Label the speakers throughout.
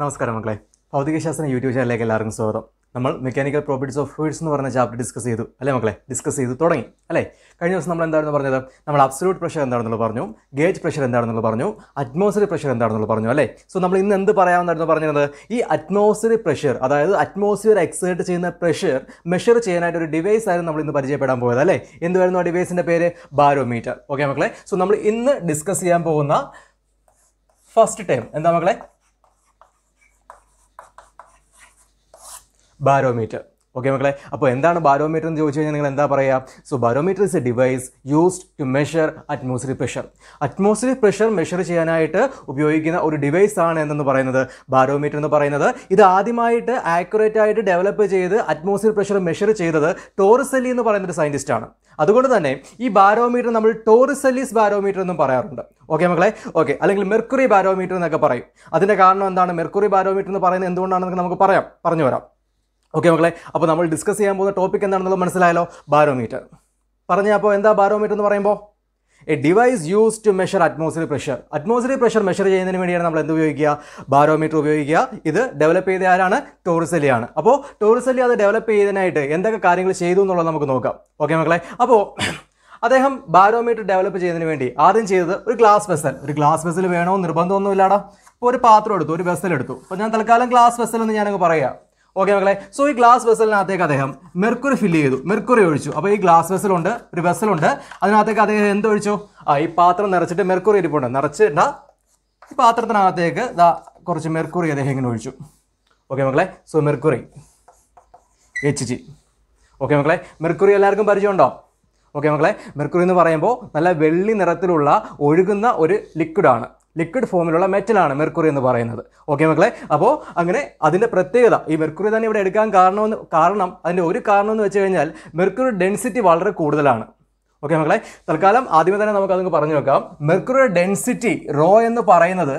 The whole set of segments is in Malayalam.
Speaker 1: നമസ്കാരം മക്കളെ ഭൗതികശാസ്ത്രം യൂട്യൂബ് ചാനലിലേക്ക് എല്ലാവർക്കും സ്വാഗതം നമ്മൾ മെക്കാനിക്കൽ പ്രോപ്പർട്ടീസ് ഓഫ് ഫ്ലൂയിഡ്സ് എന്ന് പറഞ്ഞ ചാപ്റ്റർ ഡിസ്കസ് ചെയ്തു അല്ലേ മക്കളെ ഡിസ്കസ് ചെയ്തു തുടങ്ങി അല്ലേ കഴിഞ്ഞ ദിവസം നമ്മൾ എന്താണെന്ന് പറഞ്ഞത് നമ്മൾ അബ്സലൂട്ട് പ്രഷർ എന്താണെന്നുള്ളത് പറഞ്ഞു ഗേജ് പ്രഷർ എന്താണെന്നുള്ളത് പറഞ്ഞു അറ്റ്മോസ്ഫിയർ പ്രഷർ എന്താണെന്നുള്ളത് പറഞ്ഞു അല്ലേ സോ നമ്മൾ ഇന്ന് എന്ത് പറയാമെന്നായിരുന്നു പറഞ്ഞത് ഈ അറ്റ്മോസ്ഫിയർ പ്രഷർ അതായത് അറ്റ്മോസ്ഫിയർ എക്സേർട്ട് ചെയ്യുന്ന പ്രഷർ മെഷർ ചെയ്യാനായിട്ട് ഒരു ഡിവൈസ് ആയിരുന്നു നമ്മൾ ഇന്ന് പരിചയപ്പെടാൻ പോയത് അല്ലേ എന്തുവായിരുന്നു ആ ഡിവൈസിൻ്റെ പേര് ബാരോമീറ്റർ ഓക്കെ മക്കളെ സോ നമ്മൾ ഇന്ന് ഡിസ്കസ് ചെയ്യാൻ പോകുന്ന ഫസ്റ്റ് ടൈം എന്താ മക്കളെ ബാരോമീറ്റർ ഓക്കെ മക്കളെ അപ്പോൾ എന്താണ് ബാരോമീറ്റർ എന്ന് ചോദിച്ചു കഴിഞ്ഞാൽ നിങ്ങൾ എന്താ പറയുക so barometer is a device used to measure atmosphere pressure atmosphere pressure measure ചെയ്യാനായിട്ട് ഉപയോഗിക്കുന്ന ഒരു ഡിവൈസ് ആണ് എന്നു പറയുന്നത് ബാരോമീറ്റർ എന്ന് പറയുന്നത് ഇത് ആദ്യമായിട്ട് ആക്യുറേറ്റ് ആയിട്ട് ഡെവലപ്പ് ചെയ്ത് അറ്റ്മോസ്ഫിയർ പ്രഷർ മെഷർ ചെയ്തത് ടോറിസെല്ലി എന്ന് പറയുന്ന ഒരു സയൻറ്റിസ്റ്റ് ആണ് അതുകൊണ്ട് തന്നെ ഈ ബാരോമീറ്റർ നമ്മൾ ടോറിസെല്ലിസ് ബാരോമീറ്റർ എന്നും പറയാറുണ്ട് ഓക്കെ മക്കളെ ഓക്കെ അല്ലെങ്കിൽ മെർക്കുറി ബാരോമീറ്റർ എന്നൊക്കെ പറയും അതിൻ്റെ കാരണം എന്താണ് മെർക്കുറി ബാരോമീറ്റർ എന്ന് പറയുന്നത് എന്തുകൊണ്ടാണെന്നൊക്കെ നമുക്ക് പറയാം പറഞ്ഞു വരാം ഓക്കെ മക്കളെ അപ്പോൾ നമ്മൾ ഡിസ്കസ് ചെയ്യാൻ പോകുന്ന ടോപ്പിക് എന്താണെന്നുള്ളത് മനസ്സിലായല്ലോ ബാരോമീറ്റർ പറഞ്ഞാൽ അപ്പോൾ എന്താ ബാരോമീറ്റർ എന്ന് പറയുമ്പോൾ a device use to measure atmosphere pressure atmosphere pressure measure ചെയ്യുന്നതിന് വേണ്ടിയാണ് നമ്മൾ എന്ത് ഉപയോഗിക്കുക ബാരോമീറ്റർ ഉപയോഗിക്കുക ഇത് ഡെവലപ്പ് ചെയ്ത ആരാണ് ടൂറിസലിയാണ് അപ്പോൾ ടൂറിസലി അത് ഡെവലപ്പ് ചെയ്തതിനായിട്ട് എന്തൊക്കെ കാര്യങ്ങൾ ചെയ്തു എന്നുള്ളത് നമുക്ക് നോക്കാം ഓക്കെ മക്കളെ അപ്പോൾ അദ്ദേഹം ബാരോമീറ്റർ ഡെവലപ്പ് ചെയ്യുന്നതിന് വേണ്ടി ആദ്യം ചെയ്തത് ഒരു ഗ്ലാസ് വെസൽ ഒരു ഗ്ലാസ് വെസൽ വേണോ നിർബന്ധമൊന്നുമില്ലാടാ ഇപ്പോൾ ഒരു പാത്രം എടുത്തു ഒരു വെസൽ എടുത്തു അപ്പോൾ ഞാൻ തൽക്കാലം ഗ്ലാസ് വെസൽ എന്ന് ഞാനങ്ങ് പറയാം ഓക്കെ മക്കളെ സോ ഈ ഗ്ലാസ് വെസലിനകത്തേക്ക് അദ്ദേഹം മെർക്കുറി ഫില്ല് ചെയ്തു മെർക്കുറി ഒഴിച്ചു അപ്പോൾ ഈ ഗ്ലാസ് വെസലുണ്ട് ഒരു വെസലുണ്ട് അതിനകത്തേക്ക് അദ്ദേഹം എന്ത് ഒഴിച്ചു ആ ഈ പാത്രം നിറച്ചിട്ട് മെർക്കുറി ഇരിപ്പുണ്ട് നിറച്ചിട്ട ഈ പാത്രത്തിനകത്തേക്ക് ദാ കുറച്ച് മെർക്കുറി അദ്ദേഹം ഇങ്ങനെ ഒഴിച്ചു ഓക്കെ മക്കളെ so mercury H G okay മക്കളെ മെർക്കുറി എല്ലാവർക്കും പരിചയമുണ്ടോ ഓക്കെ മക്കളെ മെർക്കുറി എന്ന് പറയുമ്പോൾ നല്ല വെള്ളി നിറത്തിലുള്ള ഒഴുകുന്ന ഒരു ലിക്വിഡാണ് ലിക്വിഡ് ഫോമിലുള്ള മെറ്റലാണ് മെർക്കുറി എന്ന് പറയുന്നത് ഓക്കെ മക്കളെ അപ്പോൾ അങ്ങനെ അതിൻ്റെ പ്രത്യേകത ഈ മെർക്കുറി തന്നെ ഇവിടെ എടുക്കാൻ കാരണമെന്ന് കാരണം അതിൻ്റെ ഒരു കാരണം എന്ന് വെച്ച് കഴിഞ്ഞാൽ മെർക്കുറി ഡെൻസിറ്റി വളരെ കൂടുതലാണ് ഓക്കെ മക്കളെ തൽക്കാലം ആദ്യമേ തന്നെ നമുക്ക് അതങ്ങ് പറഞ്ഞു നോക്കാം മെർക്കുറി ഡെൻസിറ്റി റോ എന്ന് പറയുന്നത്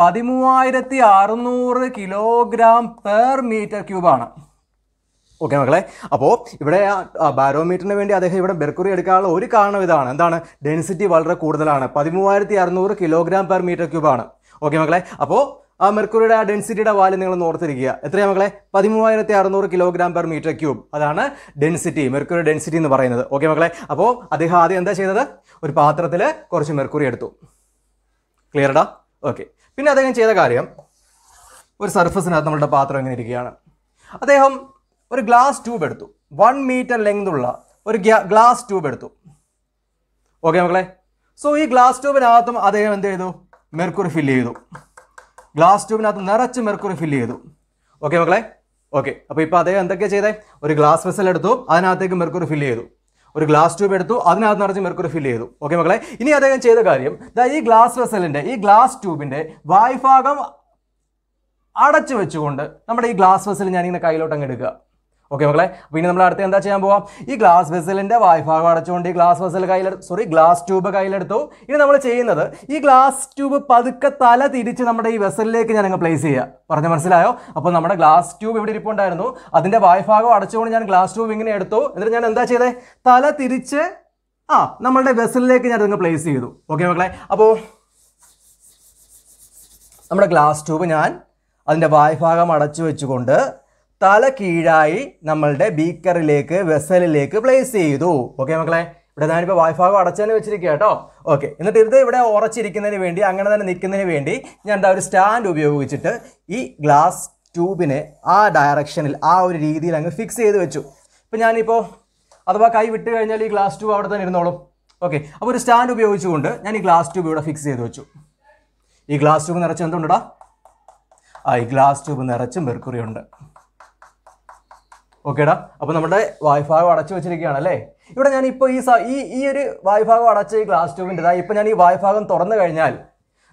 Speaker 1: പതിമൂവായിരത്തി അറുന്നൂറ് കിലോഗ്രാം പെർ മീറ്റർ ക്യൂബാണ് ഓക്കെ മക്കളെ അപ്പോൾ ഇവിടെ ബാരോമീറ്ററിന് വേണ്ടി അദ്ദേഹം ഇവിടെ മെർക്കുറി എടുക്കാനുള്ള ഒരു കാരണം ഇതാണ് എന്താണ് ഡെൻസിറ്റി വളരെ കൂടുതലാണ് പതിമൂവായിരത്തി അറുന്നൂറ് കിലോഗ്രാം പെർ മീറ്റർ ക്യൂബാണ് ഓക്കെ മക്കളെ അപ്പോൾ ആ മെർക്കുറിയുടെ ആ ഡെൻസിറ്റിയുടെ വാല്യൂ നിങ്ങൾ ഓർത്തിരിക്കുക എത്രയാണ് മക്കളെ പതിമൂവായിരത്തി അറുന്നൂറ് കിലോഗ്രാം പെർ മീറ്റർ ക്യൂബ് അതാണ് ഡെൻസിറ്റി മെർക്കുറി ഡെൻസിറ്റി എന്ന് പറയുന്നത് ഓക്കെ മക്കളെ അപ്പോൾ അദ്ദേഹം ആദ്യം എന്താ ചെയ്തത് ഒരു പാത്രത്തിൽ കുറച്ച് മെർക്കുറി എടുത്തു ക്ലിയർഡാ ഓക്കെ പിന്നെ അദ്ദേഹം ചെയ്ത കാര്യം ഒരു സർഫസിനകത്ത് നമ്മളുടെ പാത്രം ഇങ്ങനെ ഇരിക്കുകയാണ് അദ്ദേഹം ഒരു ഗ്ലാസ് ട്യൂബ് എടുത്തു വൺ മീറ്റർ ലെങ്ത് ഉള്ള ഒരു ഗ്ലാസ് ട്യൂബ് എടുത്തു ഓക്കെ മക്കളെ സോ ഈ ഗ്ലാസ് ട്യൂബിനകത്തും അദ്ദേഹം എന്ത് ചെയ്തു മെർക്കുറി ഫില്ല് ചെയ്തു ഗ്ലാസ് ട്യൂബിനകത്ത് നിറച്ച് മെർക്കുറി ഫില്ല് ചെയ്തു ഓക്കെ മക്കളെ ഓക്കെ അപ്പോൾ ഇപ്പോൾ അദ്ദേഹം എന്തൊക്കെയാണ് ചെയ്തേ ഒരു ഗ്ലാസ് വെസൽ എടുത്തു അതിനകത്തേക്ക് മെർക്കുറി ഫില്ല് ചെയ്തു ഒരു ഗ്ലാസ് ട്യൂബ് എടുത്തു അതിനകത്ത് നിറച്ച് മെർക്കുറി ഫില്ല് ചെയ്തു ഓക്കെ മക്കളെ ഇനി അദ്ദേഹം ചെയ്ത കാര്യം ഈ ഗ്ലാസ് വെസലിൻ്റെ ഈ ഗ്ലാസ് ട്യൂബിൻ്റെ വായ്ഭാഗം അടച്ചു വെച്ചുകൊണ്ട് നമ്മുടെ ഈ ഗ്ലാസ് വെസൽ ഞാനിങ്ങനെ കയ്യിലോട്ട് അങ്ങ് എടുക്കുക ഓക്കെ മക്കളെ അപ്പോൾ ഇനി നമ്മൾ അടുത്ത് എന്താ ചെയ്യാൻ പോവാം ഈ ഗ്ലാസ് വെസലിൻ്റെ വായ്ഭാഗം അടച്ചുകൊണ്ട് ഈ ഗ്ലാസ് വെസൽ കയ്യിൽ സോറി ഗ്ലാസ് ട്യൂബ് കയ്യിലെടുത്തു ഇനി നമ്മൾ ചെയ്യുന്നത് ഈ ഗ്ലാസ് ട്യൂബ് പതുക്കെ തല തിരിച്ച് നമ്മുടെ ഈ വെസലിലേക്ക് ഞാൻ അങ്ങ് പ്ലേസ് ചെയ്യുക പറഞ്ഞ മനസ്സിലായോ അപ്പോൾ നമ്മുടെ ഗ്ലാസ് ട്യൂബ് ഇവിടെ ഇരിപ്പുണ്ടായിരുന്നു അതിൻ്റെ വായ്ഭാഗം അടച്ചുകൊണ്ട് ഞാൻ ഗ്ലാസ് ട്യൂബ് ഇങ്ങനെ എടുത്തു എന്നിട്ട് ഞാൻ എന്താ ചെയ്തത് തല തിരിച്ച് ആ നമ്മളുടെ വെസലിലേക്ക് ഞാൻ അതങ്ങ് പ്ലേസ് ചെയ്തു ഓക്കെ മക്കളെ അപ്പോൾ നമ്മുടെ ഗ്ലാസ് ട്യൂബ് ഞാൻ അതിൻ്റെ വായ്ഭാഗം അടച്ചു വെച്ചുകൊണ്ട് തല കീഴായി നമ്മളുടെ ബീക്കറിലേക്ക് വെസലിലേക്ക് പ്ലേസ് ചെയ്തു ഓക്കെ മക്കളെ ഇവിടെ ഞാനിപ്പോൾ വൈഫാഗം അടച്ചതന്നെ വെച്ചിരിക്കുക കേട്ടോ ഓക്കെ എന്നിട്ട് ഇത് ഇവിടെ ഉറച്ചിരിക്കുന്നതിന് വേണ്ടി അങ്ങനെ തന്നെ നിൽക്കുന്നതിന് വേണ്ടി ഞാൻ എന്താ ഒരു സ്റ്റാൻഡ് ഉപയോഗിച്ചിട്ട് ഈ ഗ്ലാസ് ട്യൂബിനെ ആ ഡയറക്ഷനിൽ ആ ഒരു രീതിയിൽ അങ്ങ് ഫിക്സ് ചെയ്ത് വെച്ചു ഇപ്പം ഞാനിപ്പോൾ അഥവാ കൈ വിട്ട് കഴിഞ്ഞാൽ ഈ ഗ്ലാസ് ട്യൂബ് അവിടെ തന്നെ ഇരുന്നോളും ഓക്കെ അപ്പോൾ ഒരു സ്റ്റാൻഡ് ഉപയോഗിച്ചുകൊണ്ട് ഞാൻ ഈ ഗ്ലാസ് ട്യൂബ് ഇവിടെ ഫിക്സ് ചെയ്ത് വെച്ചു ഈ ഗ്ലാസ് ട്യൂബ് നിറച്ച് എന്തുണ്ടടാ ആ ഈ ഗ്ലാസ് ട്യൂബ് നിറച്ചും മെർക്കുറി ഉണ്ട് ഓക്കേടാ അപ്പോൾ നമ്മുടെ വായ്ഭാഗം അടച്ചു വെച്ചിരിക്കുകയാണ് അല്ലേ ഇവിടെ ഞാൻ ഇപ്പോൾ ഈ ഈ ഈ ഒരു വായ്ഭാഗം അടച്ച ഈ ഗ്ലാസ് ഇതാ ഇപ്പോൾ ഞാൻ ഈ വായ്ഭാഗം തുറന്നു കഴിഞ്ഞാൽ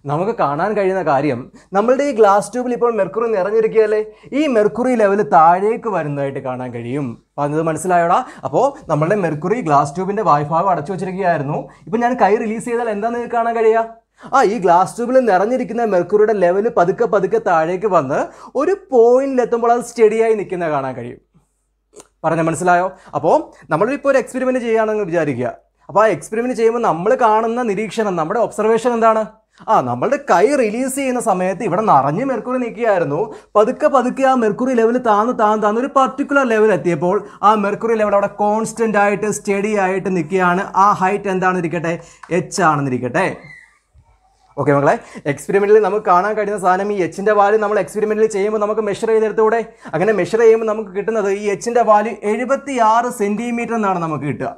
Speaker 1: നമുക്ക് കാണാൻ കഴിയുന്ന കാര്യം നമ്മളുടെ ഈ ഗ്ലാസ് ട്യൂബിൽ ഇപ്പോൾ മെർക്കുറി നിറഞ്ഞിരിക്കുകയല്ലേ ഈ മെർക്കുറി ലെവൽ താഴേക്ക് വരുന്നതായിട്ട് കാണാൻ കഴിയും പറഞ്ഞത് മനസ്സിലായോടാ അപ്പോൾ നമ്മളുടെ മെർക്കുറി ഗ്ലാസ് ട്യൂബിൻ്റെ വായ്ഭാഗം അടച്ചു വെച്ചിരിക്കുകയായിരുന്നു ഇപ്പോൾ ഞാൻ കൈ റിലീസ് ചെയ്താൽ എന്താ നിങ്ങൾക്ക് കാണാൻ കഴിയുക ആ ഈ ഗ്ലാസ് ട്യൂബിൽ നിറഞ്ഞിരിക്കുന്ന മെർക്കുറിയുടെ ലെവൽ പതുക്കെ പതുക്കെ താഴേക്ക് വന്ന് ഒരു പോയിന്റിലെത്തുമ്പോൾ അത് സ്റ്റഡിയായി നിൽക്കുന്ന കാണാൻ കഴിയും പറഞ്ഞ മനസ്സിലായോ അപ്പോൾ നമ്മളിപ്പോൾ ഒരു എക്സ്പെരിമെൻറ്റ് ചെയ്യുകയാണെന്ന് വിചാരിക്കുക അപ്പോൾ ആ എക്സ്പെരിമെൻറ്റ് ചെയ്യുമ്പോൾ നമ്മൾ കാണുന്ന നിരീക്ഷണം നമ്മുടെ ഒബ്സർവേഷൻ എന്താണ് ആ നമ്മളുടെ കൈ റിലീസ് ചെയ്യുന്ന സമയത്ത് ഇവിടെ നിറഞ്ഞ് മെർക്കുറി നിൽക്കുകയായിരുന്നു പതുക്കെ പതുക്കെ ആ മെർക്കുറി ലെവൽ താന്ന് താന്ന് താന്ന് ഒരു പർട്ടിക്കുലർ ലെവൽ എത്തിയപ്പോൾ ആ മെർക്കുറി ലെവൽ അവിടെ കോൺസ്റ്റൻ്റ് ആയിട്ട് സ്റ്റഡി ആയിട്ട് നിൽക്കുകയാണ് ആ ഹൈറ്റ് എന്താണെന്നിരിക്കട്ടെ എച്ച് ആണെന്നിരിക്കട്ടെ ഓക്കെ മക്കളെ എക്സ്പെരിമെൻറ്റിൽ നമുക്ക് കാണാൻ കഴിയുന്ന സാധനം ഈ എച്ചിൻ്റെ വാല്യൂ നമ്മൾ എക്സ്പെരിമെൻറ്റിൽ ചെയ്യുമ്പോൾ നമുക്ക് മെഷർ ചെയ്തെടുത്തുകൂടെ അങ്ങനെ മെഷർ ചെയ്യുമ്പോൾ നമുക്ക് കിട്ടുന്നത് ഈ എച്ചിൻ്റെ വാല്യൂ എഴുപത്തി ആറ് സെൻറ്റിമീറ്റർ എന്നാണ് നമുക്ക് കിട്ടുക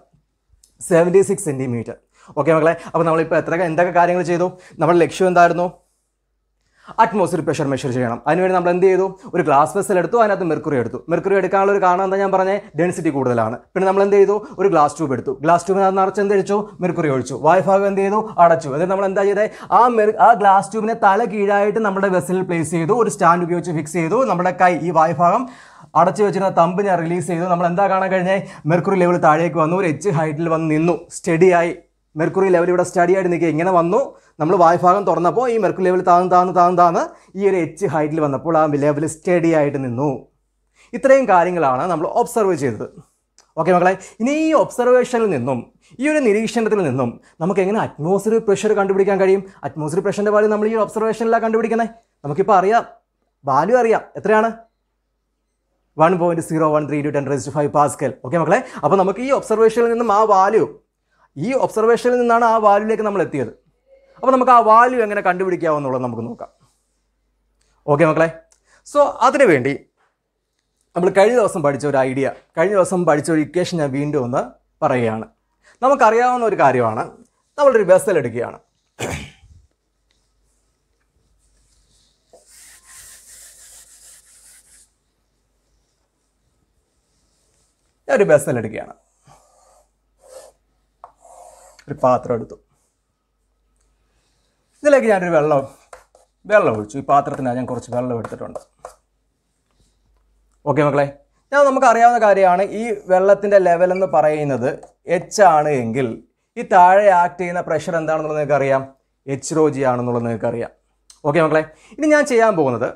Speaker 1: സെവൻറ്റി സിക്സ് സെൻറ്റിമീറ്റർ ഓക്കെ മക്കളെ അപ്പോൾ നമ്മളിപ്പോൾ എത്ര എന്തൊക്കെ കാര്യങ്ങൾ ചെയ്തു നമ്മുടെ ലക്ഷ്യം എന്തായിരുന്നു അറ്റ്മോസ്ഫിയർ പ്രഷർ മെഷർ ചെയ്യണം അതിനുവേണ്ടി നമ്മൾ എന്ത് ചെയ്തു ഒരു ഗ്ലാസ് വെസൽ എടുത്തു അതിനകത്ത് മെർക്കുറി എടുത്തു മെർക്കുറി എടുക്കാനുള്ള ഒരു കാരണം എന്താ ഞാൻ പറഞ്ഞത് ഡെൻസിറ്റി കൂടുതലാണ് പിന്നെ നമ്മൾ എന്ത് ചെയ്തു ഒരു ഗ്ലാസ് ട്യൂബ് എടുത്തു ഗ്ലാസ് ട്യൂബിനകത്ത് നിറച്ച് എന്ത് അടിച്ചു മെർക്കുറി ഒഴിച്ചു വായുഭാഗം എന്ത് ചെയ്തു അടച്ചു എന്നിട്ട് നമ്മൾ എന്താ ചെയ്തത് ആ മെർ ആ ഗ്ലാസ് ട്യൂബിനെ തല കീഴായിട്ട് നമ്മുടെ വെസലിൽ പ്ലേസ് ചെയ്തു ഒരു സ്റ്റാൻഡ് ഉപയോഗിച്ച് ഫിക്സ് ചെയ്തു നമ്മുടെ കൈ ഈ വായുഭാഗം അടച്ചു വെച്ചിരുന്ന തമ്പിനെ റിലീസ് ചെയ്തു നമ്മൾ എന്താ കാണാൻ കഴിഞ്ഞാൽ മെർക്കുറി ലെവൽ താഴേക്ക് വന്നു ഒരു എച്ച് ഹൈറ്റിൽ വന്ന് നിന്നു സ്റ്റഡിയായി മെർക്കുറി ലെവൽ ഇവിടെ സ്റ്റഡി ആയിട്ട് നിൽക്കുക ഇങ്ങനെ വന്നു നമ്മൾ വായ്ഭാഗം തുറന്നപ്പോൾ ഈ മെർക്കുറി ലെവൽ താന്ന് താന്ന് താന്ന് താന്ന് ഈ ഒരു എച്ച് ഹൈറ്റിൽ വന്നപ്പോൾ ആ ലെവൽ സ്റ്റഡി ആയിട്ട് നിന്നു ഇത്രയും കാര്യങ്ങളാണ് നമ്മൾ ഒബ്സർവ് ചെയ്തത് ഓക്കെ മക്കളെ ഇനി ഈ ഒബ്സർവേഷനിൽ നിന്നും ഈ ഒരു നിരീക്ഷണത്തിൽ നിന്നും നമുക്ക് എങ്ങനെ അറ്റ്മോസ്ഫിയർ പ്രഷർ കണ്ടുപിടിക്കാൻ കഴിയും അറ്റ്മോസ്ഫിയർ പ്രഷറിൻ്റെ വാല്യൂ നമ്മൾ ഈ ഒബ്സർവേഷനിലാണ് കണ്ടുപിടിക്കുന്നത് നമുക്കിപ്പോൾ അറിയാം വാല്യൂ അറിയാം എത്രയാണ് one point zero one three two ten two five pascal okay മക്കളെ അപ്പോൾ നമുക്ക് ഈ ഒബ്സർവേഷനിൽ നിന്നും ആ വാല്യൂ ഈ ഒബ്സർവേഷനിൽ നിന്നാണ് ആ വാല്യൂലേക്ക് നമ്മൾ എത്തിയത് അപ്പോൾ നമുക്ക് ആ വാല്യൂ എങ്ങനെ കണ്ടുപിടിക്കാവുന്നുള്ളത് നമുക്ക് നോക്കാം ഓക്കെ മക്കളെ സോ അതിനുവേണ്ടി നമ്മൾ കഴിഞ്ഞ ദിവസം പഠിച്ച ഒരു ഐഡിയ കഴിഞ്ഞ ദിവസം പഠിച്ച ഒരു ഇക്വേഷൻ ഞാൻ വീണ്ടും ഒന്ന് പറയുകയാണ് നമുക്കറിയാവുന്ന ഒരു കാര്യമാണ് നമ്മളൊരു വെസൽ എടുക്കുകയാണ് ഒരു വെസൽ എടുക്കുകയാണ് ഒരു പാത്രം എടുത്തു ഇതിലേക്ക് ഞാനൊരു വെള്ളം വെള്ളം ഒഴിച്ചു ഈ പാത്രത്തിനാണ് ഞാൻ കുറച്ച് വെള്ളം എടുത്തിട്ടുണ്ട് ഓക്കെ മക്കളെ ഞാൻ നമുക്കറിയാവുന്ന കാര്യമാണ് ഈ വെള്ളത്തിൻ്റെ ലെവൽ എന്ന് പറയുന്നത് എച്ച് ആണ് എങ്കിൽ ഈ താഴെ ആക്ട് ചെയ്യുന്ന പ്രഷർ എന്താണെന്നുള്ളത് നിങ്ങൾക്കറിയാം എച്ച് റോജി ആണെന്നുള്ളത് ആണെന്നുള്ളത് നിങ്ങൾക്കറിയാം ഓക്കെ മക്കളെ ഇനി ഞാൻ ചെയ്യാൻ പോകുന്നത്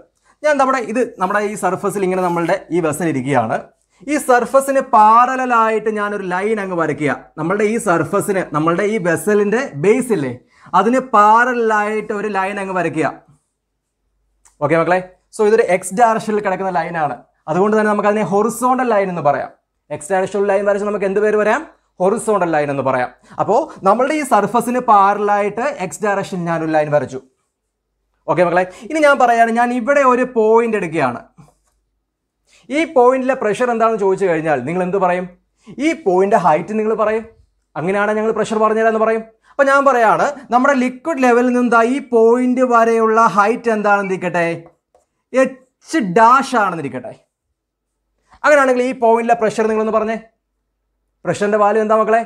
Speaker 1: ഞാൻ നമ്മുടെ ഇത് നമ്മുടെ ഈ സർഫസിൽ ഇങ്ങനെ നമ്മളുടെ ഈ വെസൽ ഇരിക്കുകയാണ് ഈ സർഫസിന് പാറലായിട്ട് ഞാനൊരു ലൈൻ അങ്ങ് വരയ്ക്കുക നമ്മളുടെ ഈ സർഫസിന് നമ്മളുടെ ഈ വെസലിൻ്റെ ബേസ് ഇല്ലേ അതിന് പാരലായിട്ട് ഒരു ലൈൻ അങ്ങ് വരയ്ക്കുക ഓക്കെ മക്കളെ സോ ഇതൊരു എക്സ് ഡയറക്ഷനിൽ കിടക്കുന്ന ലൈനാണ് അതുകൊണ്ട് തന്നെ നമുക്ക് അതിനെ ഹൊറിസോണ്ടൽ ലൈൻ എന്ന് പറയാം എക്സ് ഡയറക്ഷനിൽ ലൈൻ വരച്ച് നമുക്ക് എന്ത് പേര് വരാം ഹൊറിസോണ്ടൽ ലൈൻ എന്ന് പറയാം അപ്പോൾ നമ്മളുടെ ഈ സർഫസിന് പാരലായിട്ട് എക്സ് ഡയറക്ഷൻ ഞാനൊരു ലൈൻ വരച്ചു ഓക്കെ മക്കളെ ഇനി ഞാൻ പറയുകയാണ് ഞാൻ ഇവിടെ ഒരു പോയിന്റ് എടുക്കുകയാണ് ഈ പോയിന്റിലെ പ്രഷർ എന്താണെന്ന് ചോദിച്ചു കഴിഞ്ഞാൽ നിങ്ങൾ എന്ത് പറയും ഈ പോയിന്റ് ഹൈറ്റ് നിങ്ങൾ പറയും അങ്ങനെയാണ് ഞങ്ങൾ പ്രഷർ പറഞ്ഞുതരാമെന്ന് പറയും അപ്പോൾ ഞാൻ പറയാണ് നമ്മുടെ ലിക്വിഡ് ലെവലിൽ നിന്ന് ഈ പോയിന്റ് വരെയുള്ള ഹൈറ്റ് ഇരിക്കട്ടെ എച്ച് ഡാഷ് ആണെന്നിരിക്കട്ടെ അങ്ങനെയാണെങ്കിൽ ഈ പോയിന്റിലെ പ്രഷർ നിങ്ങളൊന്ന് പറഞ്ഞേ പ്രഷറിൻ്റെ വാല്യൂ എന്താ മക്കളെ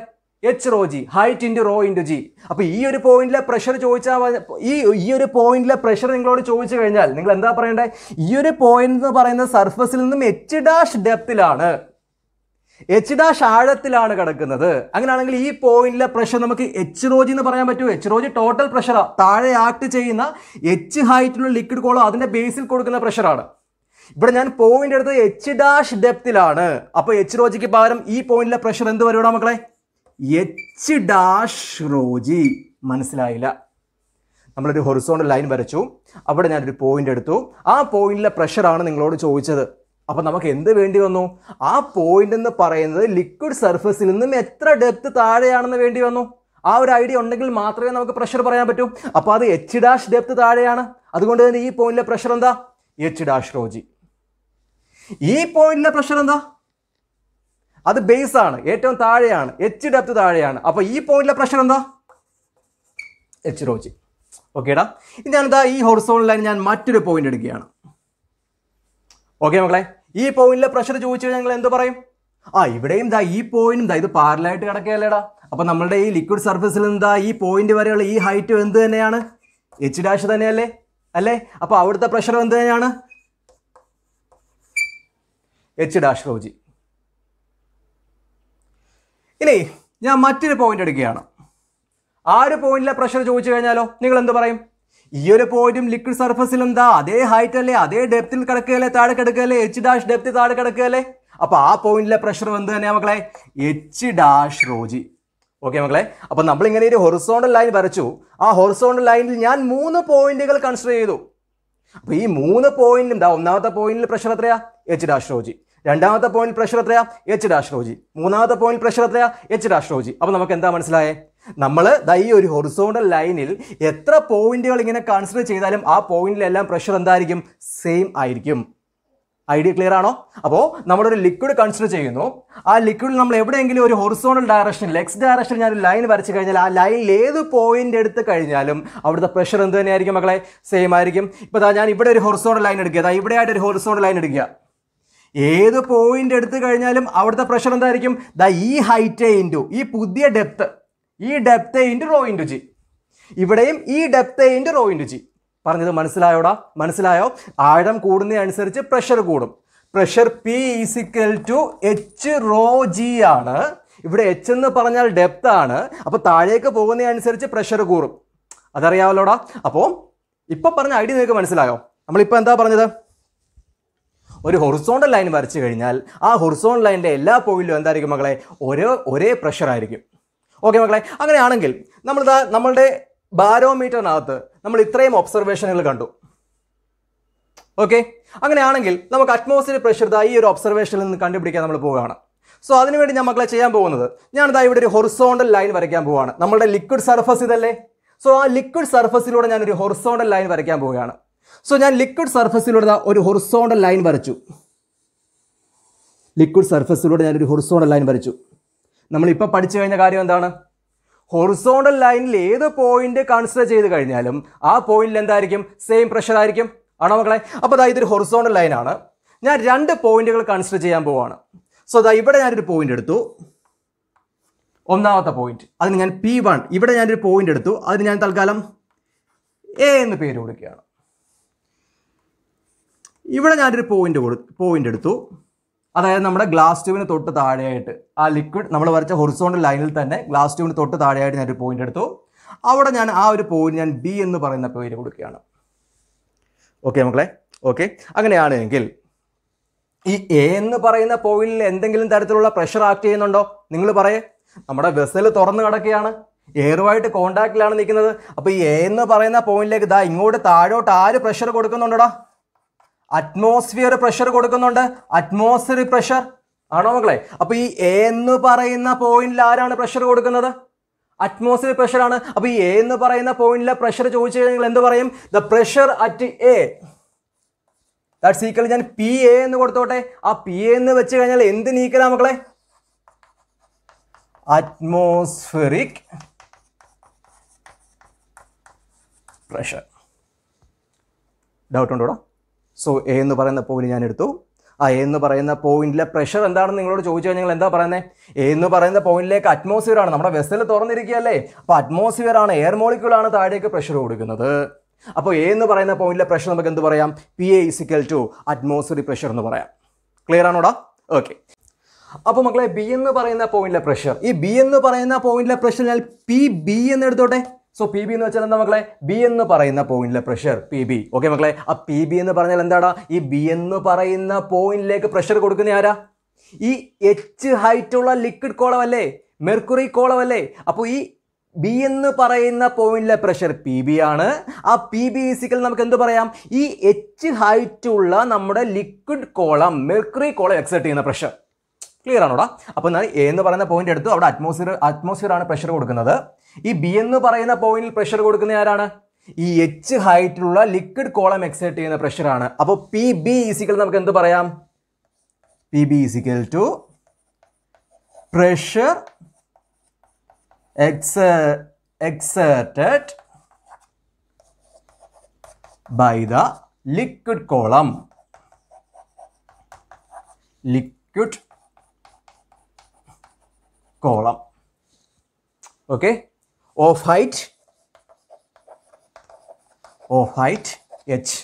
Speaker 1: H rho G height into rho into G അപ്പോൾ ഈ ഒരു പോയിന്റിലെ പ്രഷർ ചോദിച്ചാൽ ഈ ഈ ഒരു പോയിന്റിലെ പ്രഷർ നിങ്ങളോട് ചോദിച്ചു കഴിഞ്ഞാൽ നിങ്ങൾ എന്താ പറയേണ്ടത് ഈ ഒരു പോയിന്റ് എന്ന് പറയുന്ന സർഫസിൽ നിന്നും എച്ച് ഡാഷ് ഡെപ്തിലാണ് എച്ച് ഡാഷ് ആഴത്തിലാണ് കിടക്കുന്നത് അങ്ങനെയാണെങ്കിൽ ഈ പോയിന്റിലെ പ്രഷർ നമുക്ക് എച്ച് റോജി എന്ന് പറയാൻ പറ്റുമോ എച്ച് റോജി ടോട്ടൽ പ്രഷറാണ് താഴെ ആക്ട് ചെയ്യുന്ന എച്ച് ഹൈറ്റിലുള്ള ലിക്വിഡ് കോളോ അതിന്റെ ബേസിൽ കൊടുക്കുന്ന പ്രഷറാണ് ഇവിടെ ഞാൻ പോയിന്റ് എടുത്തത് എച്ച് ഡാഷ് ഡെപ്തിലാണ് അപ്പോൾ എച്ച് റോജിക്ക് പകരം ഈ പോയിന്റിലെ പ്രഷർ എന്ത് വരുവാണ് മക്കളെ എച്ച് ഡാഷ് റോജി മനസ്സിലായില്ല നമ്മളൊരു ഹൊറിസോണ്ടൽ ലൈൻ വരച്ചു അവിടെ ഞാനൊരു പോയിന്റ് എടുത്തു ആ പോയിന്റിലെ പ്രഷറാണ് നിങ്ങളോട് ചോദിച്ചത് അപ്പോൾ നമുക്ക് എന്ത് വേണ്ടി വന്നു ആ പോയിന്റ് എന്ന് പറയുന്നത് ലിക്വിഡ് സർഫസിൽ നിന്നും എത്ര ഡെപ്ത് താഴെയാണെന്ന് വേണ്ടി വന്നു ആ ഒരു ഐഡിയ ഉണ്ടെങ്കിൽ മാത്രമേ നമുക്ക് പ്രഷർ പറയാൻ പറ്റൂ അപ്പോൾ അത് എച്ച് ഡാഷ് ഡെപ്ത് താഴെയാണ് അതുകൊണ്ട് തന്നെ ഈ പോയിന്റിലെ പ്രഷർ എന്താ എച്ച് ഡാഷ് റോജി ഈ പോയിന്റിലെ പ്രഷർ എന്താ അത് ബേസ് ആണ് ഏറ്റവും താഴെയാണ് എച്ച് ഡെപ്ത് താഴെയാണ് അപ്പോൾ ഈ പോയിന്റിലെ പ്രഷർ എന്താ എച്ച് റോജി ഓക്കേടാ ഇനി ഞാനിതാ ഈ ഹൊറിസോണിൽ ഞാൻ മറ്റൊരു പോയിന്റ് എടുക്കുകയാണ് ഓക്കെ മക്കളെ ഈ പോയിന്റിലെ പ്രഷർ ചോദിച്ചു കഴിഞ്ഞാൽ ഞങ്ങൾ എന്ത് പറയും ആ ഇവിടെയും ദാ ഈ പോയിന്റും ദാ ഇത് പാരലായിട്ട് കിടക്കുകയല്ലേടാ അപ്പോൾ നമ്മുടെ ഈ ലിക്വിഡ് സർഫസിൽ എന്താ ഈ പോയിന്റ് വരെയുള്ള ഈ ഹൈറ്റ് എന്ത് തന്നെയാണ് എച്ച് ഡാഷ് തന്നെയല്ലേ അല്ലേ അപ്പോൾ അവിടുത്തെ പ്രഷർ എന്ത് തന്നെയാണ് എച്ച് ഡാഷ് റോജി ഇനി ഞാൻ മറ്റൊരു പോയിന്റ് എടുക്കുകയാണ് ആ ഒരു പോയിന്റിലെ പ്രഷർ ചോദിച്ചു കഴിഞ്ഞാലോ നിങ്ങൾ എന്ത് പറയും ഈ ഒരു പോയിന്റും ലിക്വിഡ് സർഫസിലും എന്താ അതേ ഹൈറ്റ് അല്ലേ അതേ ഡെപ്തിൽ കിടക്കുകയല്ലേ താഴെ കിടക്കുകയല്ലേ എച്ച് ഡാഷ് ഡെപ്ത് താഴെ കിടക്കുകയല്ലേ അപ്പോൾ ആ പോയിന്റിലെ പ്രഷർ എന്ത് തന്നെയാ മക്കളെ എച്ച് ഡാഷ് റോജി ഓക്കെ മക്കളെ അപ്പോൾ ഇങ്ങനെ ഒരു ഹൊറിസോണ്ടൽ ലൈൻ വരച്ചു ആ ഹൊറിസോണ്ടൽ ലൈനിൽ ഞാൻ മൂന്ന് പോയിന്റുകൾ കൺസിഡർ ചെയ്തു അപ്പോൾ ഈ മൂന്ന് പോയിന്റിലും എന്താ ഒന്നാമത്തെ പോയിന്റിൽ പ്രഷർ എത്രയാ എച്ച് ഡാഷ് റോജി രണ്ടാമത്തെ പോയിന്റ് പ്രഷർ എത്രയാ എച്ച് ഡാഷ് റോജി മൂന്നാമത്തെ പോയിന്റ് പ്രഷർ എത്രയാ എച്ച് ഡാഷ് റോജി അപ്പോൾ നമുക്ക് എന്താ മനസ്സിലായേ നമ്മൾ ഈ ഒരു ഹൊറിസോണ്ടൽ ലൈനിൽ എത്ര പോയിന്റുകൾ ഇങ്ങനെ കൺസിഡർ ചെയ്താലും ആ പോയിന്റിലെല്ലാം പ്രഷർ എന്തായിരിക്കും സെയിം ആയിരിക്കും ഐഡിയ ക്ലിയർ ആണോ അപ്പോൾ നമ്മളൊരു ലിക്വിഡ് കൺസിഡർ ചെയ്യുന്നു ആ ലിക്വിഡിൽ നമ്മൾ എവിടെയെങ്കിലും ഒരു ഹൊറിസോണൽ ഡയറക്ഷൻ ലെക്സ് ഡയറക്ഷൻ ഞാൻ ലൈൻ വരച്ചു കഴിഞ്ഞാൽ ആ ലൈനിൽ ഏത് പോയിന്റ് എടുത്ത് കഴിഞ്ഞാലും അവിടുത്തെ പ്രഷർ എന്ത് തന്നെയായിരിക്കും മക്കളെ സെയിം ആയിരിക്കും ഇപ്പോൾ ഞാൻ ഇവിടെ ഒരു ഹൊറിസോണൽ ലൈൻ എടുക്കുക ഇവിടെ ആയിട്ട് ഒരു ഹൊറിസോണൽ ലൈൻ എടുക്കുക ഏത് പോയിന്റ് എടുത്തു കഴിഞ്ഞാലും അവിടുത്തെ പ്രഷർ എന്തായിരിക്കും ദ ഈ ഹൈറ്റ് ഇൻറ്റു ഈ പുതിയ ഡെപ്ത് ഈ depth into rho into G ഇവിടെയും ഈ depth into rho into G പറഞ്ഞത് മനസ്സിലായോടാ മനസ്സിലായോ ആഴം കൂടുന്നതനുസരിച്ച് പ്രഷർ കൂടും pressure P is equal to H rho G ആണ് ഇവിടെ എച്ച് എന്ന് പറഞ്ഞാൽ ഡെപ്ത് ആണ് അപ്പോൾ താഴേക്ക് പോകുന്നതനുസരിച്ച് പ്രഷർ കൂറും അതറിയാമല്ലോടാ അപ്പോൾ ഇപ്പം പറഞ്ഞ ഐഡിയ നിങ്ങൾക്ക് മനസ്സിലായോ നമ്മളിപ്പോൾ എന്താ പറഞ്ഞത് ഒരു ഹൊറിസോണ്ടൽ ലൈൻ വരച്ചു കഴിഞ്ഞാൽ ആ ഹൊറിസോണ്ടൽ ലൈനിൻ്റെ എല്ലാ പോയിൻറ്റിലും എന്തായിരിക്കും മകളെ ഒരേ ഒരേ പ്രഷറായിരിക്കും ഓക്കെ മക്കളെ അങ്ങനെയാണെങ്കിൽ നമ്മൾ നമ്മളുടെ ബാരോമീറ്ററിനകത്ത് നമ്മൾ ഇത്രയും ഒബ്സർവേഷനുകൾ കണ്ടു ഓക്കെ അങ്ങനെയാണെങ്കിൽ നമുക്ക് അറ്റ്മോസ്ഫിയർ പ്രഷർ ഇതാ ഈ ഒരു ഒബ്സർവേഷനിൽ നിന്ന് കണ്ടുപിടിക്കാൻ നമ്മൾ പോവുകയാണ് സോ അതിനുവേണ്ടി ഞാൻ മക്കളെ ചെയ്യാൻ പോകുന്നത് ഞാനിതാ ഇവിടെ ഒരു ഹൊറിസോണ്ടൽ ലൈൻ വരയ്ക്കാൻ പോവുകയാണ് നമ്മുടെ ലിക്വിഡ് സർഫസ് ഇതല്ലേ സോ ആ ലിക്വിഡ് സർഫസിലൂടെ ഞാനൊരു ഹൊറിസോണ്ടൽ ലൈൻ വരയ്ക്കാൻ പോവുകയാണ് സോ ഞാൻ ലിക്വിഡ് സർഫസിലൂടെ ഒരു ഹൊറിസോണ്ടൽ ലൈൻ വരച്ചു ലിക്വിഡ് സർഫസിലൂടെ ഞാനൊരു ഹൊറിസോണ്ടൽ ലൈൻ വരച്ചു നമ്മളിപ്പോൾ പഠിച്ചു കഴിഞ്ഞ കാര്യം എന്താണ് ഹൊറിസോണ്ടൽ ലൈനിൽ ഏത് പോയിന്റ് കൺസിഡർ ചെയ്ത് കഴിഞ്ഞാലും ആ പോയിന്റിൽ എന്തായിരിക്കും സെയിം പ്രഷർ ആയിരിക്കും ആണോ മക്കളെ അപ്പോൾ അതായത് ഇതൊരു ഹൊറിസോണ്ടൽ ലൈനാണ് ഞാൻ രണ്ട് പോയിന്റുകൾ കൺസിഡർ ചെയ്യാൻ പോവാണ് സോ അതാ ഇവിടെ ഞാനൊരു പോയിന്റ് എടുത്തു ഒന്നാമത്തെ പോയിന്റ് അതിന് ഞാൻ പി വൺ ഇവിടെ ഞാനൊരു പോയിന്റ് എടുത്തു അതിന് ഞാൻ തൽക്കാലം എ എന്ന് പേര് കൊടുക്കുകയാണ് ഇവിടെ ഞാനൊരു പോയിന്റ് കൊടു പോയിന്റ് എടുത്തു അതായത് നമ്മുടെ ഗ്ലാസ് ട്യൂബിന് തൊട്ട് താഴെയായിട്ട് ആ ലിക്വിഡ് നമ്മൾ വരച്ച ഹൊറിസോണ്ടൽ ലൈനിൽ തന്നെ ഗ്ലാസ് ട്യൂബിന് തൊട്ട് താഴെയായിട്ട് ഞാനൊരു പോയിന്റ് എടുത്തു അവിടെ ഞാൻ ആ ഒരു പോയിന്റ് ഞാൻ ബി എന്ന് പറയുന്ന പേര് കൊടുക്കുകയാണ് ഓക്കെ മക്കളെ ഓക്കെ അങ്ങനെയാണെങ്കിൽ ഈ എ എന്ന് പറയുന്ന പോയിന്റിൽ എന്തെങ്കിലും തരത്തിലുള്ള പ്രഷർ ആക്ട് ചെയ്യുന്നുണ്ടോ നിങ്ങൾ പറയേ നമ്മുടെ വെസൽ തുറന്നു കിടക്കുകയാണ് എയറുമായിട്ട് കോണ്ടാക്റ്റിലാണ് നിൽക്കുന്നത് അപ്പോൾ ഈ എ എന്ന് പറയുന്ന പോയിന്റിലേക്ക് ഇതാ ഇങ്ങോട്ട് താഴോട്ട് ആര് പ്രഷർ കൊടുക്കുന്നുണ്ടോടാ അറ്റ്മോസ്ഫിയർ പ്രഷർ കൊടുക്കുന്നുണ്ട് അറ്റ്മോസ്ഫിയർ പ്രഷർ ആണോ മക്കളെ അപ്പോൾ ഈ എ എന്ന് പറയുന്ന പോയിന്റിൽ ആരാണ് പ്രഷർ കൊടുക്കുന്നത് അറ്റ്മോസ്ഫിയർ ആണ് അപ്പോൾ ഈ എ എന്ന് പറയുന്ന പോയിന്റിലെ പ്രഷർ ചോദിച്ചു കഴിഞ്ഞാൽ എന്ത് പറയും the pressure at A that's equal ഞാൻ പി എ എന്ന് കൊടുത്തോട്ടെ ആ പി എ എന്ന് വെച്ച് കഴിഞ്ഞാൽ എന്ത് നീക്കലാ മക്കളെ അറ്റ്മോസ്ഫിയറിക് പ്രഷർ ഡൗട്ട് ഉണ്ടോടോ സോ എ എന്ന് പറയുന്ന പോയിന്റ് ഞാൻ എടുത്തു ആ എന്ന് പറയുന്ന പോയിന്റിലെ പ്രഷർ എന്താണെന്ന് നിങ്ങളോട് ചോദിച്ചു നിങ്ങൾ എന്താ പറയുന്നത് എ എന്ന് പറയുന്ന പോയിന്റിലേക്ക് അറ്റ്മോസ്ഫിയർ ആണ് നമ്മുടെ വെസൽ തുറന്നിരിക്കുകയല്ലേ അപ്പോൾ അറ്റ്മോസ്ഫിയർ ആണ് എയർ ആണ് താഴേക്ക് പ്രഷർ കൊടുക്കുന്നത് അപ്പോൾ എ എന്ന് പറയുന്ന പോയിന്റിലെ പ്രഷർ നമുക്ക് എന്ത് പറയാം P A is equal to atmosphere pressure എന്ന് പറയാം ക്ലിയർ ആണോടാ ഓക്കെ അപ്പോൾ മക്കളെ ബി എന്ന് പറയുന്ന പോയിന്റിലെ പ്രഷർ ഈ ബി എന്ന് പറയുന്ന പോയിന്റിലെ പ്രഷർ ഞാൻ പി ബി എന്ന് എടുത്തോട്ടെ സോ പി ബി എന്ന് വെച്ചാൽ എന്താ മക്കളെ ബി എന്ന് പറയുന്ന പോയിന്റിലെ പ്രഷർ പി ബി ഓക്കെ മക്കളെ ആ പി ബി എന്ന് പറഞ്ഞാൽ എന്താടാ ഈ ബി എന്ന് പറയുന്ന പോയിന്റിലേക്ക് പ്രഷർ കൊടുക്കുന്ന ആരാ ഈ എച്ച് ഹൈറ്റ് ഉള്ള ലിക്വിഡ് കോളമല്ലേ മെർക്കുറി കോളമല്ലേ അപ്പോൾ ഈ ബി എന്ന് പറയുന്ന പോയിന്റിലെ പ്രഷർ പി ബി ആണ് ആ പി ബി ഈസിക്കൽ നമുക്ക് എന്ത് പറയാം ഈ എച്ച് ഹൈറ്റ് ഉള്ള നമ്മുടെ liquid column mercury column exert ചെയ്യുന്ന പ്രഷർ ക്ലിയർ ആണോടാ അപ്പോൾ എന്നാൽ എ എന്ന് പറയുന്ന പോയിന്റ് എടുത്തു അവിടെ അറ്റ്മോസ്ഫിയർ അറ്റ്മോസ്ഫിയർ ആണ് പ്രഷർ കൊടുക്കുന്നത് ഈ ബി എന്ന് പറയുന്ന പോയിന്റിൽ പ്രഷർ കൊടുക്കുന്ന ആരാണ് ഈ എച്ച് ഹൈറ്റിലുള്ള ലിക്വിഡ് കോളം എക്സൈറ്റ് ചെയ്യുന്ന പ്രഷറാണ് അപ്പോൾ പി ബി ഇസിക്കൽ നമുക്ക് എന്ത് പറയാം P B is equal to pressure എക്സ exerted by the liquid column liquid column okay of height of height H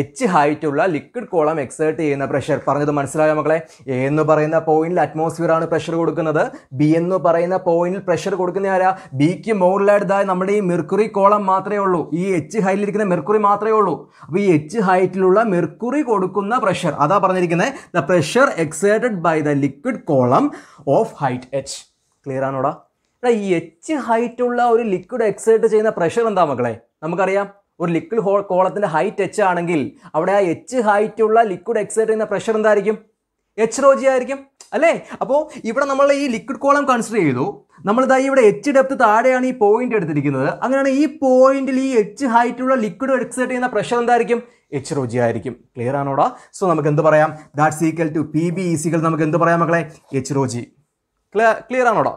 Speaker 1: H ഹൈറ്റുള്ള ലിക്വിഡ് കോളം എക്സേർട്ട് ചെയ്യുന്ന പ്രഷർ പറഞ്ഞത് മനസ്സിലായോ മക്കളെ എ എന്ന് പറയുന്ന പോയിന്റിൽ അറ്റ്മോസ്ഫിയർ ആണ് പ്രഷർ കൊടുക്കുന്നത് ബി എന്ന് പറയുന്ന പോയിന്റിൽ പ്രഷർ കൊടുക്കുന്ന ആരാ ബിക്ക് മുകളിലായിട്ടായ നമ്മുടെ ഈ മെർക്കുറി കോളം മാത്രമേ ഉള്ളൂ ഈ എച്ച് ഹൈറ്റിലിരിക്കുന്ന മെർക്കുറി മാത്രമേ ഉള്ളൂ അപ്പോൾ ഈ എച്ച് ഹൈറ്റിലുള്ള മെർക്കുറി കൊടുക്കുന്ന പ്രഷർ അതാ പറഞ്ഞിരിക്കുന്നത് the pressure exerted by the liquid column of height H clear ആണോടാ ഇവിടെ ഈ എച്ച് ഹൈറ്റുള്ള ഒരു ലിക്വിഡ് എക്സേർട്ട് ചെയ്യുന്ന പ്രഷർ എന്താ മക്കളെ നമുക്കറിയാം ഒരു ലിക്വിഡ് ഹോ കോളത്തിൻ്റെ ഹൈറ്റ് എച്ച് ആണെങ്കിൽ അവിടെ ആ എച്ച് ഹൈറ്റുള്ള ലിക്വിഡ് എക്സേർട്ട് ചെയ്യുന്ന പ്രഷർ എന്തായിരിക്കും എച്ച് റോജി ആയിരിക്കും അല്ലേ അപ്പോൾ ഇവിടെ നമ്മൾ ഈ ലിക്വിഡ് കോളം കൺസിഡർ ചെയ്തു ഇതാ ഇവിടെ എച്ച് ഡെപ്ത് താഴെയാണ് ഈ പോയിന്റ് എടുത്തിരിക്കുന്നത് അങ്ങനെയാണ് ഈ പോയിന്റിൽ ഈ എച്ച് ഹൈറ്റുള്ള ലിക്വിഡ് എക്സേർട്ട് ചെയ്യുന്ന പ്രഷർ എന്തായിരിക്കും എച്ച് റോജി ആയിരിക്കും ക്ലിയർ ആണോടാ സോ നമുക്ക് എന്ത് പറയാം that's equal to P B is equal നമുക്ക് എന്ത് പറയാം മക്കളെ എച്ച് റോജി ക്ലിയർ ക്ലിയർ ആണോടാ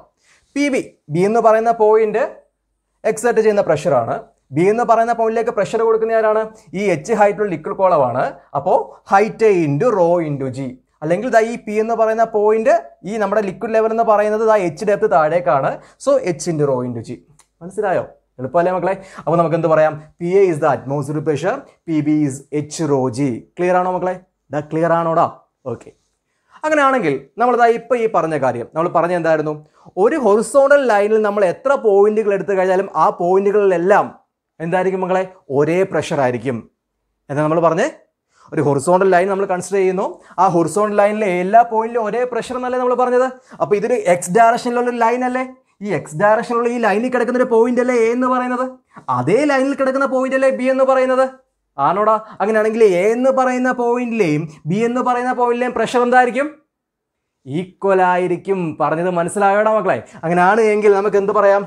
Speaker 1: പി ബി ബി എന്ന് പറയുന്ന പോയിന്റ് എക്സെർട്ട് ചെയ്യുന്ന പ്രഷറാണ് ബി എന്ന് പറയുന്ന പോയിന്റിലേക്ക് പ്രഷർ കൊടുക്കുന്ന ആരാണ് ഈ എച്ച് ഹൈറ്റുള്ള ലിക്വിഡ് കോളമാണ് അപ്പോൾ height into rho into G അല്ലെങ്കിൽ ദാ ഈ പി എന്ന് പറയുന്ന പോയിന്റ് ഈ നമ്മുടെ ലിക്വിഡ് ലെവൽ എന്ന് പറയുന്നത് ദാ എച്ച് ഡെപ്ത് താഴേക്കാണ് so H into rho into G മനസ്സിലായോ എളുപ്പമല്ലേ മക്കളെ അപ്പോൾ നമുക്ക് എന്ത് പറയാം P A is the atmosphere pressure P B is H rho G clear ആണോ മക്കളെ ദ ക്ലിയർ ആണോടാ ഓക്കെ അങ്ങനെയാണെങ്കിൽ നമ്മളിതാ ഇപ്പോൾ ഈ പറഞ്ഞ കാര്യം നമ്മൾ പറഞ്ഞ എന്തായിരുന്നു ഒരു ഹൊറിസോണൽ ലൈനിൽ നമ്മൾ എത്ര പോയിന്റുകൾ എടുത്തു കഴിഞ്ഞാലും ആ പോയിന്റുകളിലെല്ലാം എന്തായിരിക്കും മക്കളെ ഒരേ പ്രഷർ ആയിരിക്കും എന്ന് നമ്മൾ പറഞ്ഞേ ഒരു ഹൊറിസോണ്ടൽ ലൈൻ നമ്മൾ കൺസിഡർ ചെയ്യുന്നു ആ ഹൊറിസോണ്ടൽ ലൈനിലെ എല്ലാ പോയിന്റിലും ഒരേ പ്രഷർ എന്നല്ലേ നമ്മൾ പറഞ്ഞത് അപ്പോൾ ഇതൊരു എക്സ് ഡയറക്ഷനിലുള്ള ഒരു ലൈൻ അല്ലേ ഈ എക്സ് ഡയറക്ഷനിലുള്ള ഈ ലൈനിൽ കിടക്കുന്ന ഒരു പോയിന്റ് അല്ലേ എ എന്ന് പറയുന്നത് അതേ ലൈനിൽ കിടക്കുന്ന പോയിന്റ് അല്ലേ ബി എന്ന് പറയുന്നത് ആണോടാ അങ്ങനെയാണെങ്കിൽ എ എന്ന് പറയുന്ന പോയിന്റിലെയും ബി എന്ന് പറയുന്ന പോയിന്റിലെയും പ്രഷർ എന്തായിരിക്കും ഈക്വൽ ആയിരിക്കും പറഞ്ഞത് മനസ്സിലായോടാ മക്കളെ അങ്ങനെയാണ് എങ്കിൽ നമുക്ക് എന്ത് പറയാം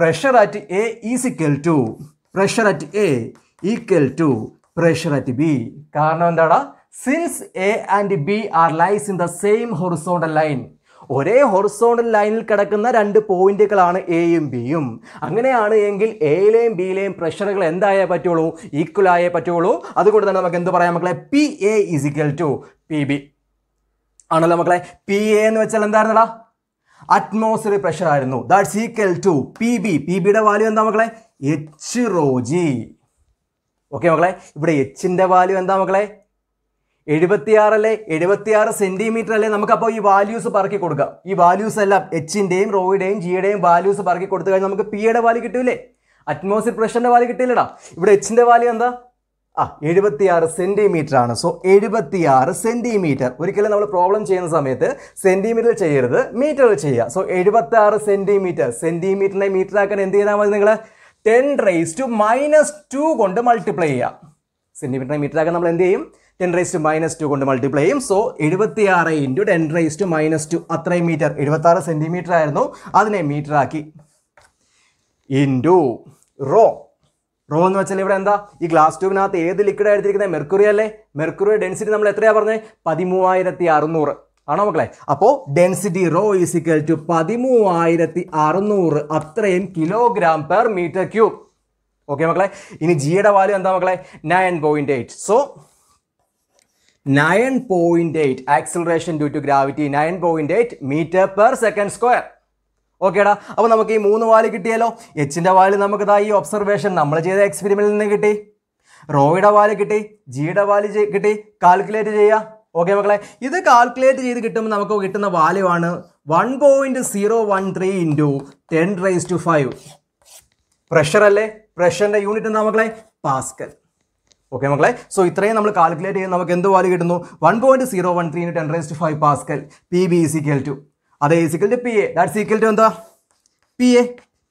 Speaker 1: pressure at A equal to pressure at A equal to pressure at B കാരണം എന്താടാ since A and B are lies in the same horizontal line ഒരേ ഹൊറിസോണ്ടൽ ലൈനിൽ കിടക്കുന്ന രണ്ട് പോയിന്റുകളാണ് എയും ബിയും അങ്ങനെയാണ് എങ്കിൽ എയിലെയും ബിയിലെയും പ്രഷറുകൾ എന്തായേ പറ്റുള്ളൂ ഈക്വലായേ പറ്റുള്ളൂ അതുകൊണ്ട് തന്നെ നമുക്ക് എന്ത് പറയാം മക്കളെ P A is equal to P B ആണല്ലോ മക്കളെ പി എ എന്ന് വെച്ചാൽ എന്തായിരുന്നടാ അറ്റ്മോസ്ഫിയർ പ്രഷർ ആയിരുന്നു that's equal to P B P ബിയുടെ വാല്യൂ എന്താ മക്കളെ എച്ച് റോജി ഓക്കെ മക്കളെ ഇവിടെ എച്ചിൻ്റെ വാല്യൂ എന്താ മക്കളെ എഴുപത്തിയാറല്ലേ എഴുപത്തിയാറ് സെന്റിമീറ്റർ അല്ലേ നമുക്കപ്പോൾ ഈ വാല്യൂസ് പറക്കി കൊടുക്കാം ഈ വാല്യൂസ് എല്ലാം എച്ചിൻ്റെയും റോയുടെയും ജിയുടെയും വാല്യൂസ് പറക്കി കൊടുത്തു കഴിഞ്ഞാൽ നമുക്ക് പിയുടെ വാല്യൂ കിട്ടൂലേ അറ്റ്മോസ്ഫിയർ പ്രഷറിൻ്റെ വാല്യൂ കിട്ടില്ലടാ ഇവിടെ എച്ചിൻ്റെ വാല്യൂ എന്താ ആ എഴുപത്തിയാറ് സെന്റിമീറ്റർ ആണ് സോ എഴുപത്തിയാറ് സെന്റിമീറ്റർ ഒരിക്കലും നമ്മൾ പ്രോബ്ലം ചെയ്യുന്ന സമയത്ത് സെന്റിമീറ്റർ ചെയ്യരുത് മീറ്ററിൽ ചെയ്യുക സോ എഴുപത്തിയാറ് സെന്റിമീറ്റർ സെന്റിമീറ്ററിനെ മീറ്ററാക്കാൻ എന്ത് ചെയ്താൽ മതി നിങ്ങൾ ten raise to minus two കൊണ്ട് മൾട്ടിപ്ലൈ ചെയ്യുക സെൻറ്റിമീറ്റർ മീറ്ററാക്കാൻ നമ്മൾ എന്ത് ചെയ്യും ten raise to minus two കൊണ്ട് മൾട്ടിപ്ലൈ ചെയ്യും സോ എഴുപത്തി ആറ് into ten raise to minus two അത്രയും മീറ്റർ എഴുപത്തി ആറ് സെൻറ്റിമീറ്റർ ആയിരുന്നു അതിനെ മീറ്ററാക്കി ഇൻറ്റു റോ റോ എന്ന് വെച്ചാൽ ഇവിടെ എന്താ ഈ ഗ്ലാസ് ട്യൂബിനകത്ത് ഏത് ലിക്വിഡ് എടുത്തിരിക്കുന്നത് മെർക്കുറി അല്ലേ മെർക്കുറി ഡെൻസിറ്റി നമ്മൾ എത്രയാണ് പറഞ്ഞത് പതിമൂവായിരത്തി അറുന്നൂറ് ആണോ മക്കളെ അപ്പോൾ ഡെൻസിറ്റി റോ ഈസിക്കൽ ടു പതിമൂവായിരത്തി അറുന്നൂറ് അത്രയും kilogram per metre cube okay മക്കളെ ഇനി ജിയുടെ വാല്യൂ എന്താ മക്കളെ nine point eight so nine point eight acceleration due to gravity nine point eight metre per second square ഓക്കേടാ അപ്പോൾ നമുക്ക് ഈ മൂന്ന് വാല് കിട്ടിയല്ലോ എച്ചിൻ്റെ വാല് നമുക്ക് ഇതാ ഈ ഒബ്സർവേഷൻ നമ്മൾ ചെയ്ത എക്സ്പെരിമെൻറ്റിൽ നിന്ന് കിട്ടി റോയുടെ വാല് കിട്ടി ജിയുടെ വാല് കിട്ടി കാൽക്കുലേറ്റ് ചെയ്യുക ഓക്കെ മക്കളെ ഇത് കാൽക്കുലേറ്റ് ചെയ്ത് കിട്ടുമ്പോൾ നമുക്ക് കിട്ടുന്ന വാല്യൂ ആണ് one point zero one three into ten raise to five pressure അല്ലേ പ്രഷറിന്റെ യൂണിറ്റ് എന്താ മക്കളെ പാസ്കൽ ഓക്കെ മക്കളെ സോ ഇത്രയും നമ്മൾ കാൽക്കുലേറ്റ് ചെയ്ത് നമുക്ക് എന്ത് വാല്യൂ കിട്ടുന്നു one point zero one three ten two five pascal P B equal to അതേ equal to P A that's equal to എന്താ പി എ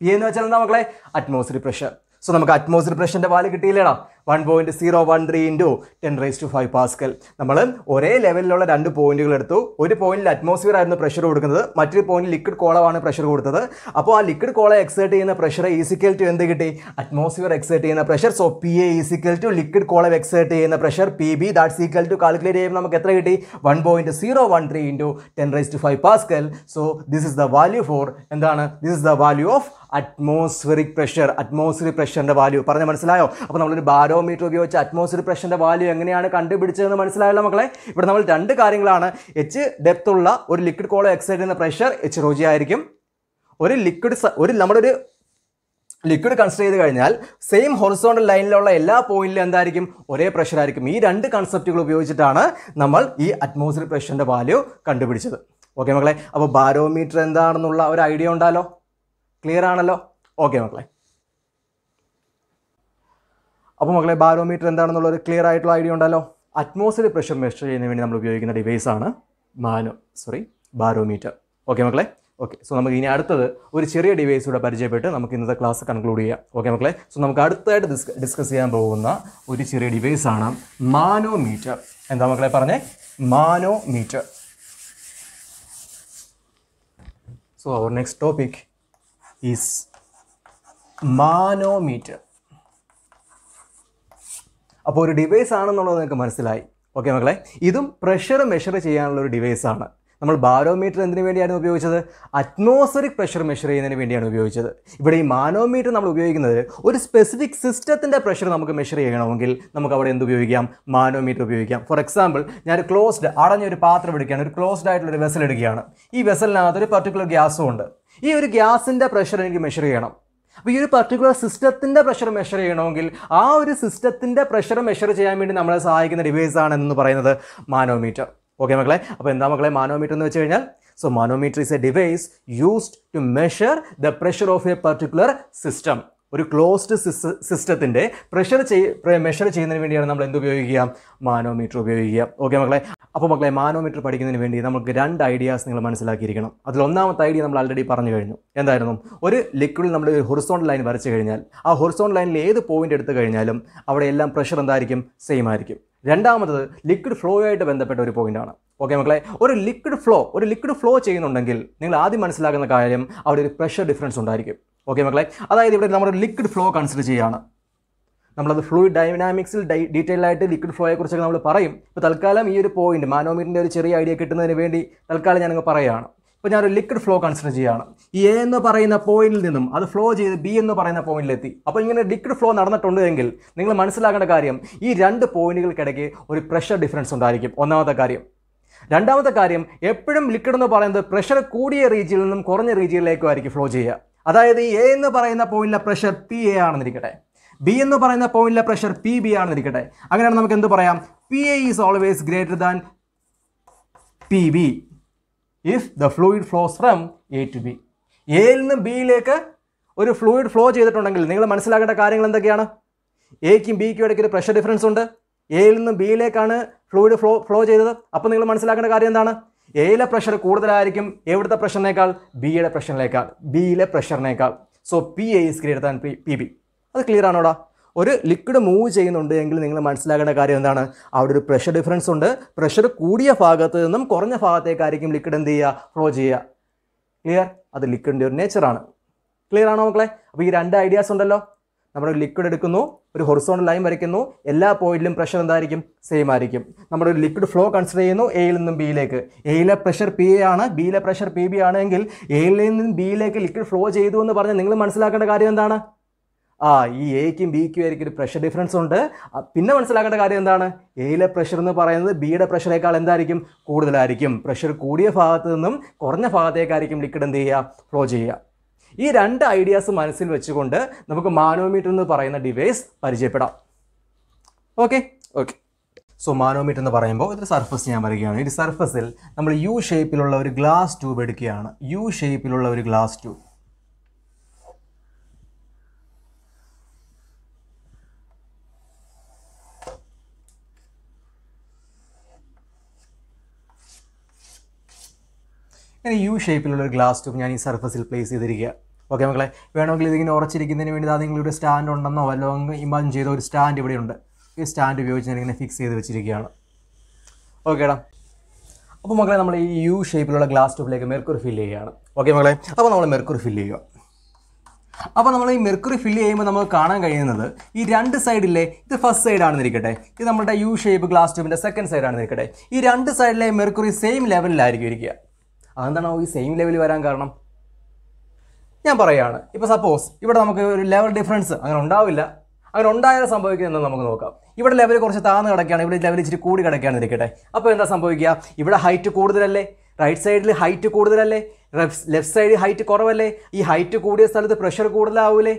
Speaker 1: പി എന്ന് വെച്ചാൽ എന്താ മക്കളെ അറ്റ്മോസ്ഫിയർ പ്രഷർ സോ നമുക്ക് അറ്റ്മോസ്ഫിയർ പ്രഷറിന്റെ വാല്യൂ കിട്ടിയില്ലേടാ one point zero one three into ten raise to five pascal നമ്മൾ ഒരേ ലെവലിലുള്ള രണ്ട് പോയിന്റുകൾ എടുത്തു ഒരു പോയിന്റിൽ അറ്റ്മോസ്ഫിയർ ആയിരുന്നു പ്രഷർ കൊടുക്കുന്നത് മറ്റൊരു പോയിന്റിൽ ലിക്വിഡ് കോളമാണ് പ്രഷർ കൊടുത്തത് അപ്പോൾ ആ ലിക്വിഡ് കോള എക്സേർട്ട് ചെയ്യുന്ന പ്രഷർ ഈസിക്കൽ ടു എന്ത് കിട്ടി അറ്റ്മോസ്ഫിയർ എക്സേർട്ട് ചെയ്യുന്ന pressure so P A is equal to liquid column exert ചെയ്യുന്ന pressure P B that's equal to calculate ചെയ്യുമ്പോൾ നമുക്ക് എത്ര കിട്ടി one point zero one three into ten raise to five pascal so this is the value for എന്താണ് this is the value of atmospheric pressure atmosphere പ്രഷറിൻ്റെ വാല്യൂ പറഞ്ഞ് മനസ്സിലായോ അപ്പോൾ നമ്മളൊരു ബാരോമീറ്റർ ഉപയോഗിച്ച് അറ്റ്മോസ്ഫിയർ പ്രഷറിൻ്റെ വാല്യൂ എങ്ങനെയാണ് കണ്ടുപിടിച്ചതെന്ന് മനസ്സിലായല്ലോ മക്കളെ ഇവിടെ നമ്മൾ രണ്ട് കാര്യങ്ങളാണ് എച്ച് ഡെപ്ത് ഉള്ള ഒരു ലിക്വിഡ് കോളോ എക്സൈഡ് ചെയ്യുന്ന പ്രഷർ എച്ച് റോജി ആയിരിക്കും ഒരു ലിക്വിഡ് ഒരു നമ്മുടെ ഒരു ലിക്വിഡ് കൺസിഡർ ചെയ്ത് കഴിഞ്ഞാൽ സെയിം ഹൊറിസോണ്ടൽ ലൈനിലുള്ള എല്ലാ പോയിന്റിലും എന്തായിരിക്കും ഒരേ പ്രഷർ ആയിരിക്കും ഈ രണ്ട് കൺസെപ്റ്റുകൾ ഉപയോഗിച്ചിട്ടാണ് നമ്മൾ ഈ അറ്റ്മോസ്ഫിയർ പ്രഷറിൻ്റെ വാല്യൂ കണ്ടുപിടിച്ചത് ഓക്കെ മക്കളെ അപ്പോൾ ബാരോമീറ്റർ എന്താണെന്നുള്ള ഒരു ഐഡിയ ഉണ്ടാലോ ക്ലിയർ ആണല്ലോ ഓക്കെ മക്കളെ അപ്പോൾ മക്കളെ ബാരോമീറ്റർ എന്താണെന്നുള്ള ഒരു ക്ലിയർ ആയിട്ടുള്ള ഐഡിയ ഉണ്ടല്ലോ അറ്റ്മോസ്ഫിയർ പ്രഷർ മെഷർ ചെയ്യുന്നതിന് വേണ്ടി നമ്മൾ ഉപയോഗിക്കുന്ന ഡിവൈസ് ആണ് മാനോ സോറി ബാരോമീറ്റർ ഓക്കെ മക്കളെ ഓക്കെ സോ നമുക്ക് ഇനി അടുത്തത് ഒരു ചെറിയ ഡിവൈസൂടെ പരിചയപ്പെട്ട് നമുക്ക് ഇന്നത്തെ ക്ലാസ് കൺക്ലൂഡ് ചെയ്യാം ഓക്കെ മക്കളെ സോ നമുക്ക് അടുത്തായിട്ട് ഡിസ്കസ് ചെയ്യാൻ പോകുന്ന ഒരു ചെറിയ ഡിവൈസ് ആണ് മാനോമീറ്റർ എന്താ മക്കളെ പറഞ്ഞേ manometer so our next topic is manometer അപ്പോൾ ഒരു ഡിവൈസ് ആണെന്നുള്ളത് നിങ്ങൾക്ക് മനസ്സിലായി ഓക്കെ മക്കളെ ഇതും പ്രഷർ മെഷർ ചെയ്യാനുള്ള ഒരു ഡിവൈസാണ് നമ്മൾ ബാരോമീറ്റർ എന്തിനു വേണ്ടിയാണ് ഉപയോഗിച്ചത് അറ്റ്മോസ്ഫറിക് പ്രഷർ മെഷർ ചെയ്യുന്നതിന് വേണ്ടിയാണ് ഉപയോഗിച്ചത് ഇവിടെ ഈ മാനോമീറ്റർ നമ്മൾ ഉപയോഗിക്കുന്നത് ഒരു സ്പെസിഫിക് സിസ്റ്റത്തിൻ്റെ പ്രഷർ നമുക്ക് മെഷർ ചെയ്യണമെങ്കിൽ നമുക്ക് അവിടെ എന്ത് ഉപയോഗിക്കാം മാനോമീറ്റർ ഉപയോഗിക്കാം ഫോർ എക്സാമ്പിൾ ഞാൻ ഒരു ക്ലോസ്ഡ് അടഞ്ഞൊരു പാത്രം എടുക്കുകയാണ് ഒരു ക്ലോസ്ഡ് ആയിട്ടുള്ള ഒരു വെസൽ എടുക്കുകയാണ് ഈ വെസലിനകത്ത് ഒരു പർട്ടിക്കുലർ ഗ്യാസും ഉണ്ട് ഈ ഒരു ഗ്യാസിൻ്റെ പ്രഷർ എനിക്ക് മെഷർ ചെയ്യണം അപ്പോൾ ഈ ഒരു പർട്ടിക്കുലർ സിസ്റ്റത്തിൻ്റെ പ്രഷർ മെഷർ ചെയ്യണമെങ്കിൽ ആ ഒരു സിസ്റ്റത്തിൻ്റെ പ്രഷർ മെഷർ ചെയ്യാൻ വേണ്ടി നമ്മളെ സഹായിക്കുന്ന ഡിവൈസ് ആണ് എന്ന് പറയുന്നത് മാനോമീറ്റർ ഓക്കെ മക്കളെ അപ്പോൾ എന്താ മക്കളെ മാനോമീറ്റർ എന്ന് വെച്ച് കഴിഞ്ഞാൽ so manometer is a device used to measure the pressure of a particular system ഒരു ക്ലോസ്ഡ് സിസ്റ്റത്തിൻ്റെ പ്രഷർ ചെയ് മെഷർ ചെയ്യുന്നതിന് വേണ്ടിയാണ് നമ്മൾ എന്ത് ഉപയോഗിക്കുക മാനോമീറ്റർ ഉപയോഗിക്കുക ഓക്കെ മക്കളെ അപ്പോൾ മക്കളെ മാനോമീറ്റർ പഠിക്കുന്നതിന് വേണ്ടി നമുക്ക് രണ്ട് ഐഡിയാസ് നിങ്ങൾ മനസ്സിലാക്കിയിരിക്കണം അതിൽ ഒന്നാമത്തെ ഐഡിയ നമ്മൾ ആൾറെഡി പറഞ്ഞു കഴിഞ്ഞു എന്തായിരുന്നു ഒരു ലിക്വിഡിൽ നമ്മൾ ഒരു ഹൊറിസോൺ ലൈൻ വരച്ചു കഴിഞ്ഞാൽ ആ ഹൊറിസോൺ ലൈനിൽ ഏത് പോയിന്റ് എടുത്തു കഴിഞ്ഞാലും അവിടെ എല്ലാം പ്രഷർ എന്തായിരിക്കും സെയിം ആയിരിക്കും രണ്ടാമത്തത് ലിക്വിഡ് ഫ്ലോ ആയിട്ട് ബന്ധപ്പെട്ട ഒരു പോയിന്റാണ് ഓക്കെ മക്കളെ ഒരു ലിക്വിഡ് ഫ്ലോ ഒരു ലിക്വിഡ് ഫ്ലോ ചെയ്യുന്നുണ്ടെങ്കിൽ നിങ്ങൾ ആദ്യം മനസ്സിലാക്കുന്ന കാര്യം അവിടെ ഒരു പ്രഷർ ഡിഫറൻസ് ഉണ്ടായിരിക്കും ഓക്കെ മക്കളെ അതായത് ഇവിടെ നമ്മൾ ലിക്വിഡ് ഫ്ലോ കൺസിഡർ ചെയ്യുകയാണ് നമ്മളത് ഫ്ലൂയിഡ് ഡൈനാമിക്സിൽ ഡൈ ഡീറ്റെയിൽ ആയിട്ട് ലിക്വിഡ് ഫ്ലോയെ കുറിച്ചൊക്കെ നമ്മൾ പറയും ഇപ്പോൾ തൽക്കാലം ഈ ഒരു പോയിന്റ് മാനോമീറ്ററിൻ്റെ ഒരു ചെറിയ ഐഡിയ കിട്ടുന്നതിന് വേണ്ടി തൽക്കാലം ഞാനങ്ങ് പറയുകയാണ് ഇപ്പോൾ ഞാനൊരു ലിക്വിഡ് ഫ്ലോ കൺസിഡർ ചെയ്യുകയാണ് ഈ എ എന്ന് പറയുന്ന പോയിന്റിൽ നിന്നും അത് ഫ്ലോ ചെയ്ത് ബി എന്ന് പറയുന്ന പോയിന്റിലെത്തി അപ്പോൾ ഇങ്ങനെ ലിക്വിഡ് ഫ്ലോ നടന്നിട്ടുണ്ട് എങ്കിൽ നിങ്ങൾ മനസ്സിലാക്കേണ്ട കാര്യം ഈ രണ്ട് പോയിന്റുകൾക്കിടയ്ക്ക് ഒരു പ്രഷർ ഡിഫറൻസ് ഉണ്ടായിരിക്കും ഒന്നാമത്തെ കാര്യം രണ്ടാമത്തെ കാര്യം എപ്പോഴും ലിക്വിഡ് എന്ന് പറയുന്നത് പ്രഷർ കൂടിയ റീജിയനിൽ നിന്നും കുറഞ്ഞ റീജിയനിലേക്കും ആയിരിക്കും ഫ്ലോ ചെയ്യുക അതായത് ഈ എ എന്ന് പറയുന്ന പോയിന്റിലെ പ്രഷർ പി എ ആണെന്നിരിക്കട്ടെ ബി എന്ന് പറയുന്ന പോയിന്റിലെ പ്രഷർ പി ബി ആണെന്നിരിക്കട്ടെ അങ്ങനെയാണ് നമുക്ക് എന്ത് പറയാം P A is always greater than P B if the fluid flows from A to B എയിൽ നിന്ന് ബിയിലേക്ക് ഒരു ഫ്ലൂയിഡ് ഫ്ലോ ചെയ്തിട്ടുണ്ടെങ്കിൽ നിങ്ങൾ മനസ്സിലാക്കേണ്ട കാര്യങ്ങൾ എന്തൊക്കെയാണ് എക്കും ബിക്കും ഇടയ്ക്ക് ഒരു പ്രഷർ ഡിഫറൻസ് ഉണ്ട് എയിൽ നിന്ന് ബിയിലേക്കാണ് ഫ്ലൂയിഡ് ഫ്ലോ ഫ്ലോ ചെയ്തത് അപ്പോൾ നിങ്ങൾ മനസ്സിലാക്കേണ്ട കാര്യം എന്താണ് എയിലെ പ്രഷർ കൂടുതലായിരിക്കും എവിടുത്തെ പ്രഷറിനേക്കാൾ ബിയുടെ പ്രഷറിനേക്കാൾ ബിയിലെ പ്രഷറിനേക്കാൾ so P A is greater than P P B അത് ക്ലിയർ ആണോടാ ഒരു ലിക്വിഡ് മൂവ് ചെയ്യുന്നുണ്ട് എങ്കിൽ നിങ്ങൾ മനസ്സിലാക്കേണ്ട കാര്യം എന്താണ് അവിടെ ഒരു പ്രഷർ ഡിഫറൻസ് ഉണ്ട് പ്രഷർ കൂടിയ ഭാഗത്ത് നിന്നും കുറഞ്ഞ ഭാഗത്തേക്കായിരിക്കും ലിക്വിഡ് എന്ത് ചെയ്യുക ഫ്ലോ ചെയ്യുക ക്ലിയർ അത് ലിക്വിഡിൻ്റെ ഒരു നേച്ചറാണ് ക്ലിയർ ആണോ മക്കളെ അപ്പോൾ ഈ രണ്ട് ഐഡിയാസ് ഉണ്ടല്ലോ നമ്മുടെ ലിക്വിഡ് എടുക്കുന്നു ഒരു ഹൊറിസോണൽ ലൈൻ വരയ്ക്കുന്നു എല്ലാ പോയിന്റിലും പ്രഷർ എന്തായിരിക്കും സെയിം ആയിരിക്കും നമ്മുടെ ഒരു ലിക്വിഡ് ഫ്ലോ കൺസിഡർ ചെയ്യുന്നു എയിൽ നിന്നും ബിയിലേക്ക് എയിലെ പ്രഷർ പി എ ആണ് ബിയിലെ പ്രഷർ പി ബി ആണെങ്കിൽ എയിൽ നിന്നും ബിയിലേക്ക് ലിക്വിഡ് ഫ്ലോ ചെയ്തു എന്ന് പറഞ്ഞാൽ നിങ്ങൾ മനസ്സിലാക്കേണ്ട കാര്യം എന്താണ് ആ ഈ എക്കും ബിക്കും ആയിരിക്കും ഒരു പ്രഷർ ഡിഫറൻസ് ഉണ്ട് പിന്നെ മനസ്സിലാക്കേണ്ട കാര്യം എന്താണ് എയിലെ പ്രഷർ എന്ന് പറയുന്നത് ബിയുടെ പ്രഷറേക്കാൾ എന്തായിരിക്കും കൂടുതലായിരിക്കും പ്രഷർ കൂടിയ ഭാഗത്ത് നിന്നും കുറഞ്ഞ ഭാഗത്തേക്കായിരിക്കും ലിക്വിഡ് എന്ത് ചെയ്യുക ഫ്ലോ ചെയ്യുക ഈ രണ്ട് ഐഡിയാസ് മനസ്സിൽ വെച്ചുകൊണ്ട് നമുക്ക് മാനോമീറ്റർ എന്ന് പറയുന്ന ഡിവൈസ് പരിചയപ്പെടാം ഓക്കെ ഓക്കെ സോ മാനോമീറ്റർ എന്ന് പറയുമ്പോൾ ഇതൊരു സർഫസ് ഞാൻ പറയുകയാണ് ഈ സർഫസിൽ നമ്മൾ യു ഷേപ്പിലുള്ള ഒരു ഗ്ലാസ് ട്യൂബ് എടുക്കുകയാണ് യു ഷേപ്പിലുള്ള ഒരു ഗ്ലാസ് ട്യൂബ് ഇങ്ങനെ യു ഷേപ്പിലുള്ള ഒരു ഗ്ലാസ് ട്യൂബ് ഞാൻ ഈ സർഫസിൽ പ്ലേസ് ചെയ്തിരിക്കുക ഓക്കെ മക്കളെ വേണമെങ്കിൽ ഇതിങ്ങനെ ഉറച്ചിരിക്കുന്നതിന് വേണ്ടി അത് നിങ്ങളുടെ സ്റ്റാൻഡ് ഉണ്ടെന്നോ അല്ലെങ്കിൽ ഇമാജിൻ ചെയ്ത ഒരു സ്റ്റാൻഡ് ഇവിടെ ഉണ്ട് ഈ സ്റ്റാൻഡ് ഉപയോഗിച്ച് ഞാൻ ഇങ്ങനെ ഫിക്സ് ചെയ്ത് വെച്ചിരിക്കുകയാണ് ഓക്കേടാ അപ്പോൾ മക്കളെ നമ്മൾ ഈ യു ഷേപ്പിലുള്ള ഗ്ലാസ് ട്യൂബിലേക്ക് മെർക്കുറി ഫില്ല് ചെയ്യുകയാണ് ഓക്കെ മക്കളെ അപ്പോൾ നമ്മൾ മെർക്കുറി ഫില്ല് ചെയ്യുക അപ്പോൾ നമ്മൾ ഈ മെർക്കുറി ഫില്ല് ചെയ്യുമ്പോൾ നമുക്ക് കാണാൻ കഴിയുന്നത് ഈ രണ്ട് സൈഡിലെ ഇത് ഫസ്റ്റ് സൈഡാണെന്ന് ഇരിക്കട്ടെ ഇത് നമ്മുടെ യു ഷേപ്പ് ഗ്ലാസ് ട്യൂബിൻ്റെ സെക്കൻഡ് സൈഡാണെന്ന് ഇരിക്കട്ടെ ഈ രണ്ട് സൈഡിലെ മെർക്കുറി സെയിം ലെവലിലായിരിക്കും ഇരിക്കുക അതെന്താണോ ഈ സെയിം ലെവൽ വരാൻ കാരണം ഞാൻ പറയുകയാണ് ഇപ്പോൾ സപ്പോസ് ഇവിടെ നമുക്ക് ഒരു ലെവൽ ഡിഫറൻസ് അങ്ങനെ ഉണ്ടാവില്ല അങ്ങനെ ഉണ്ടായാൽ സംഭവിക്കുന്നത് നമുക്ക് നോക്കാം ഇവിടെ ലെവൽ കുറച്ച് താന്ന് കിടക്കുകയാണ് ഇവിടെ ലെവൽ ഇച്ചിരി കൂടി കിടക്കുകയാണെന്ന് ഇരിക്കട്ടെ അപ്പോൾ എന്താ സംഭവിക്കുക ഇവിടെ ഹൈറ്റ് കൂടുതലല്ലേ റൈറ്റ് സൈഡിൽ ഹൈറ്റ് കൂടുതലല്ലേ ലെഫ്റ്റ് സൈഡിൽ ഹൈറ്റ് കുറവല്ലേ ഈ ഹൈറ്റ് കൂടിയ സ്ഥലത്ത് പ്രഷർ കൂടുതലാവൂലേ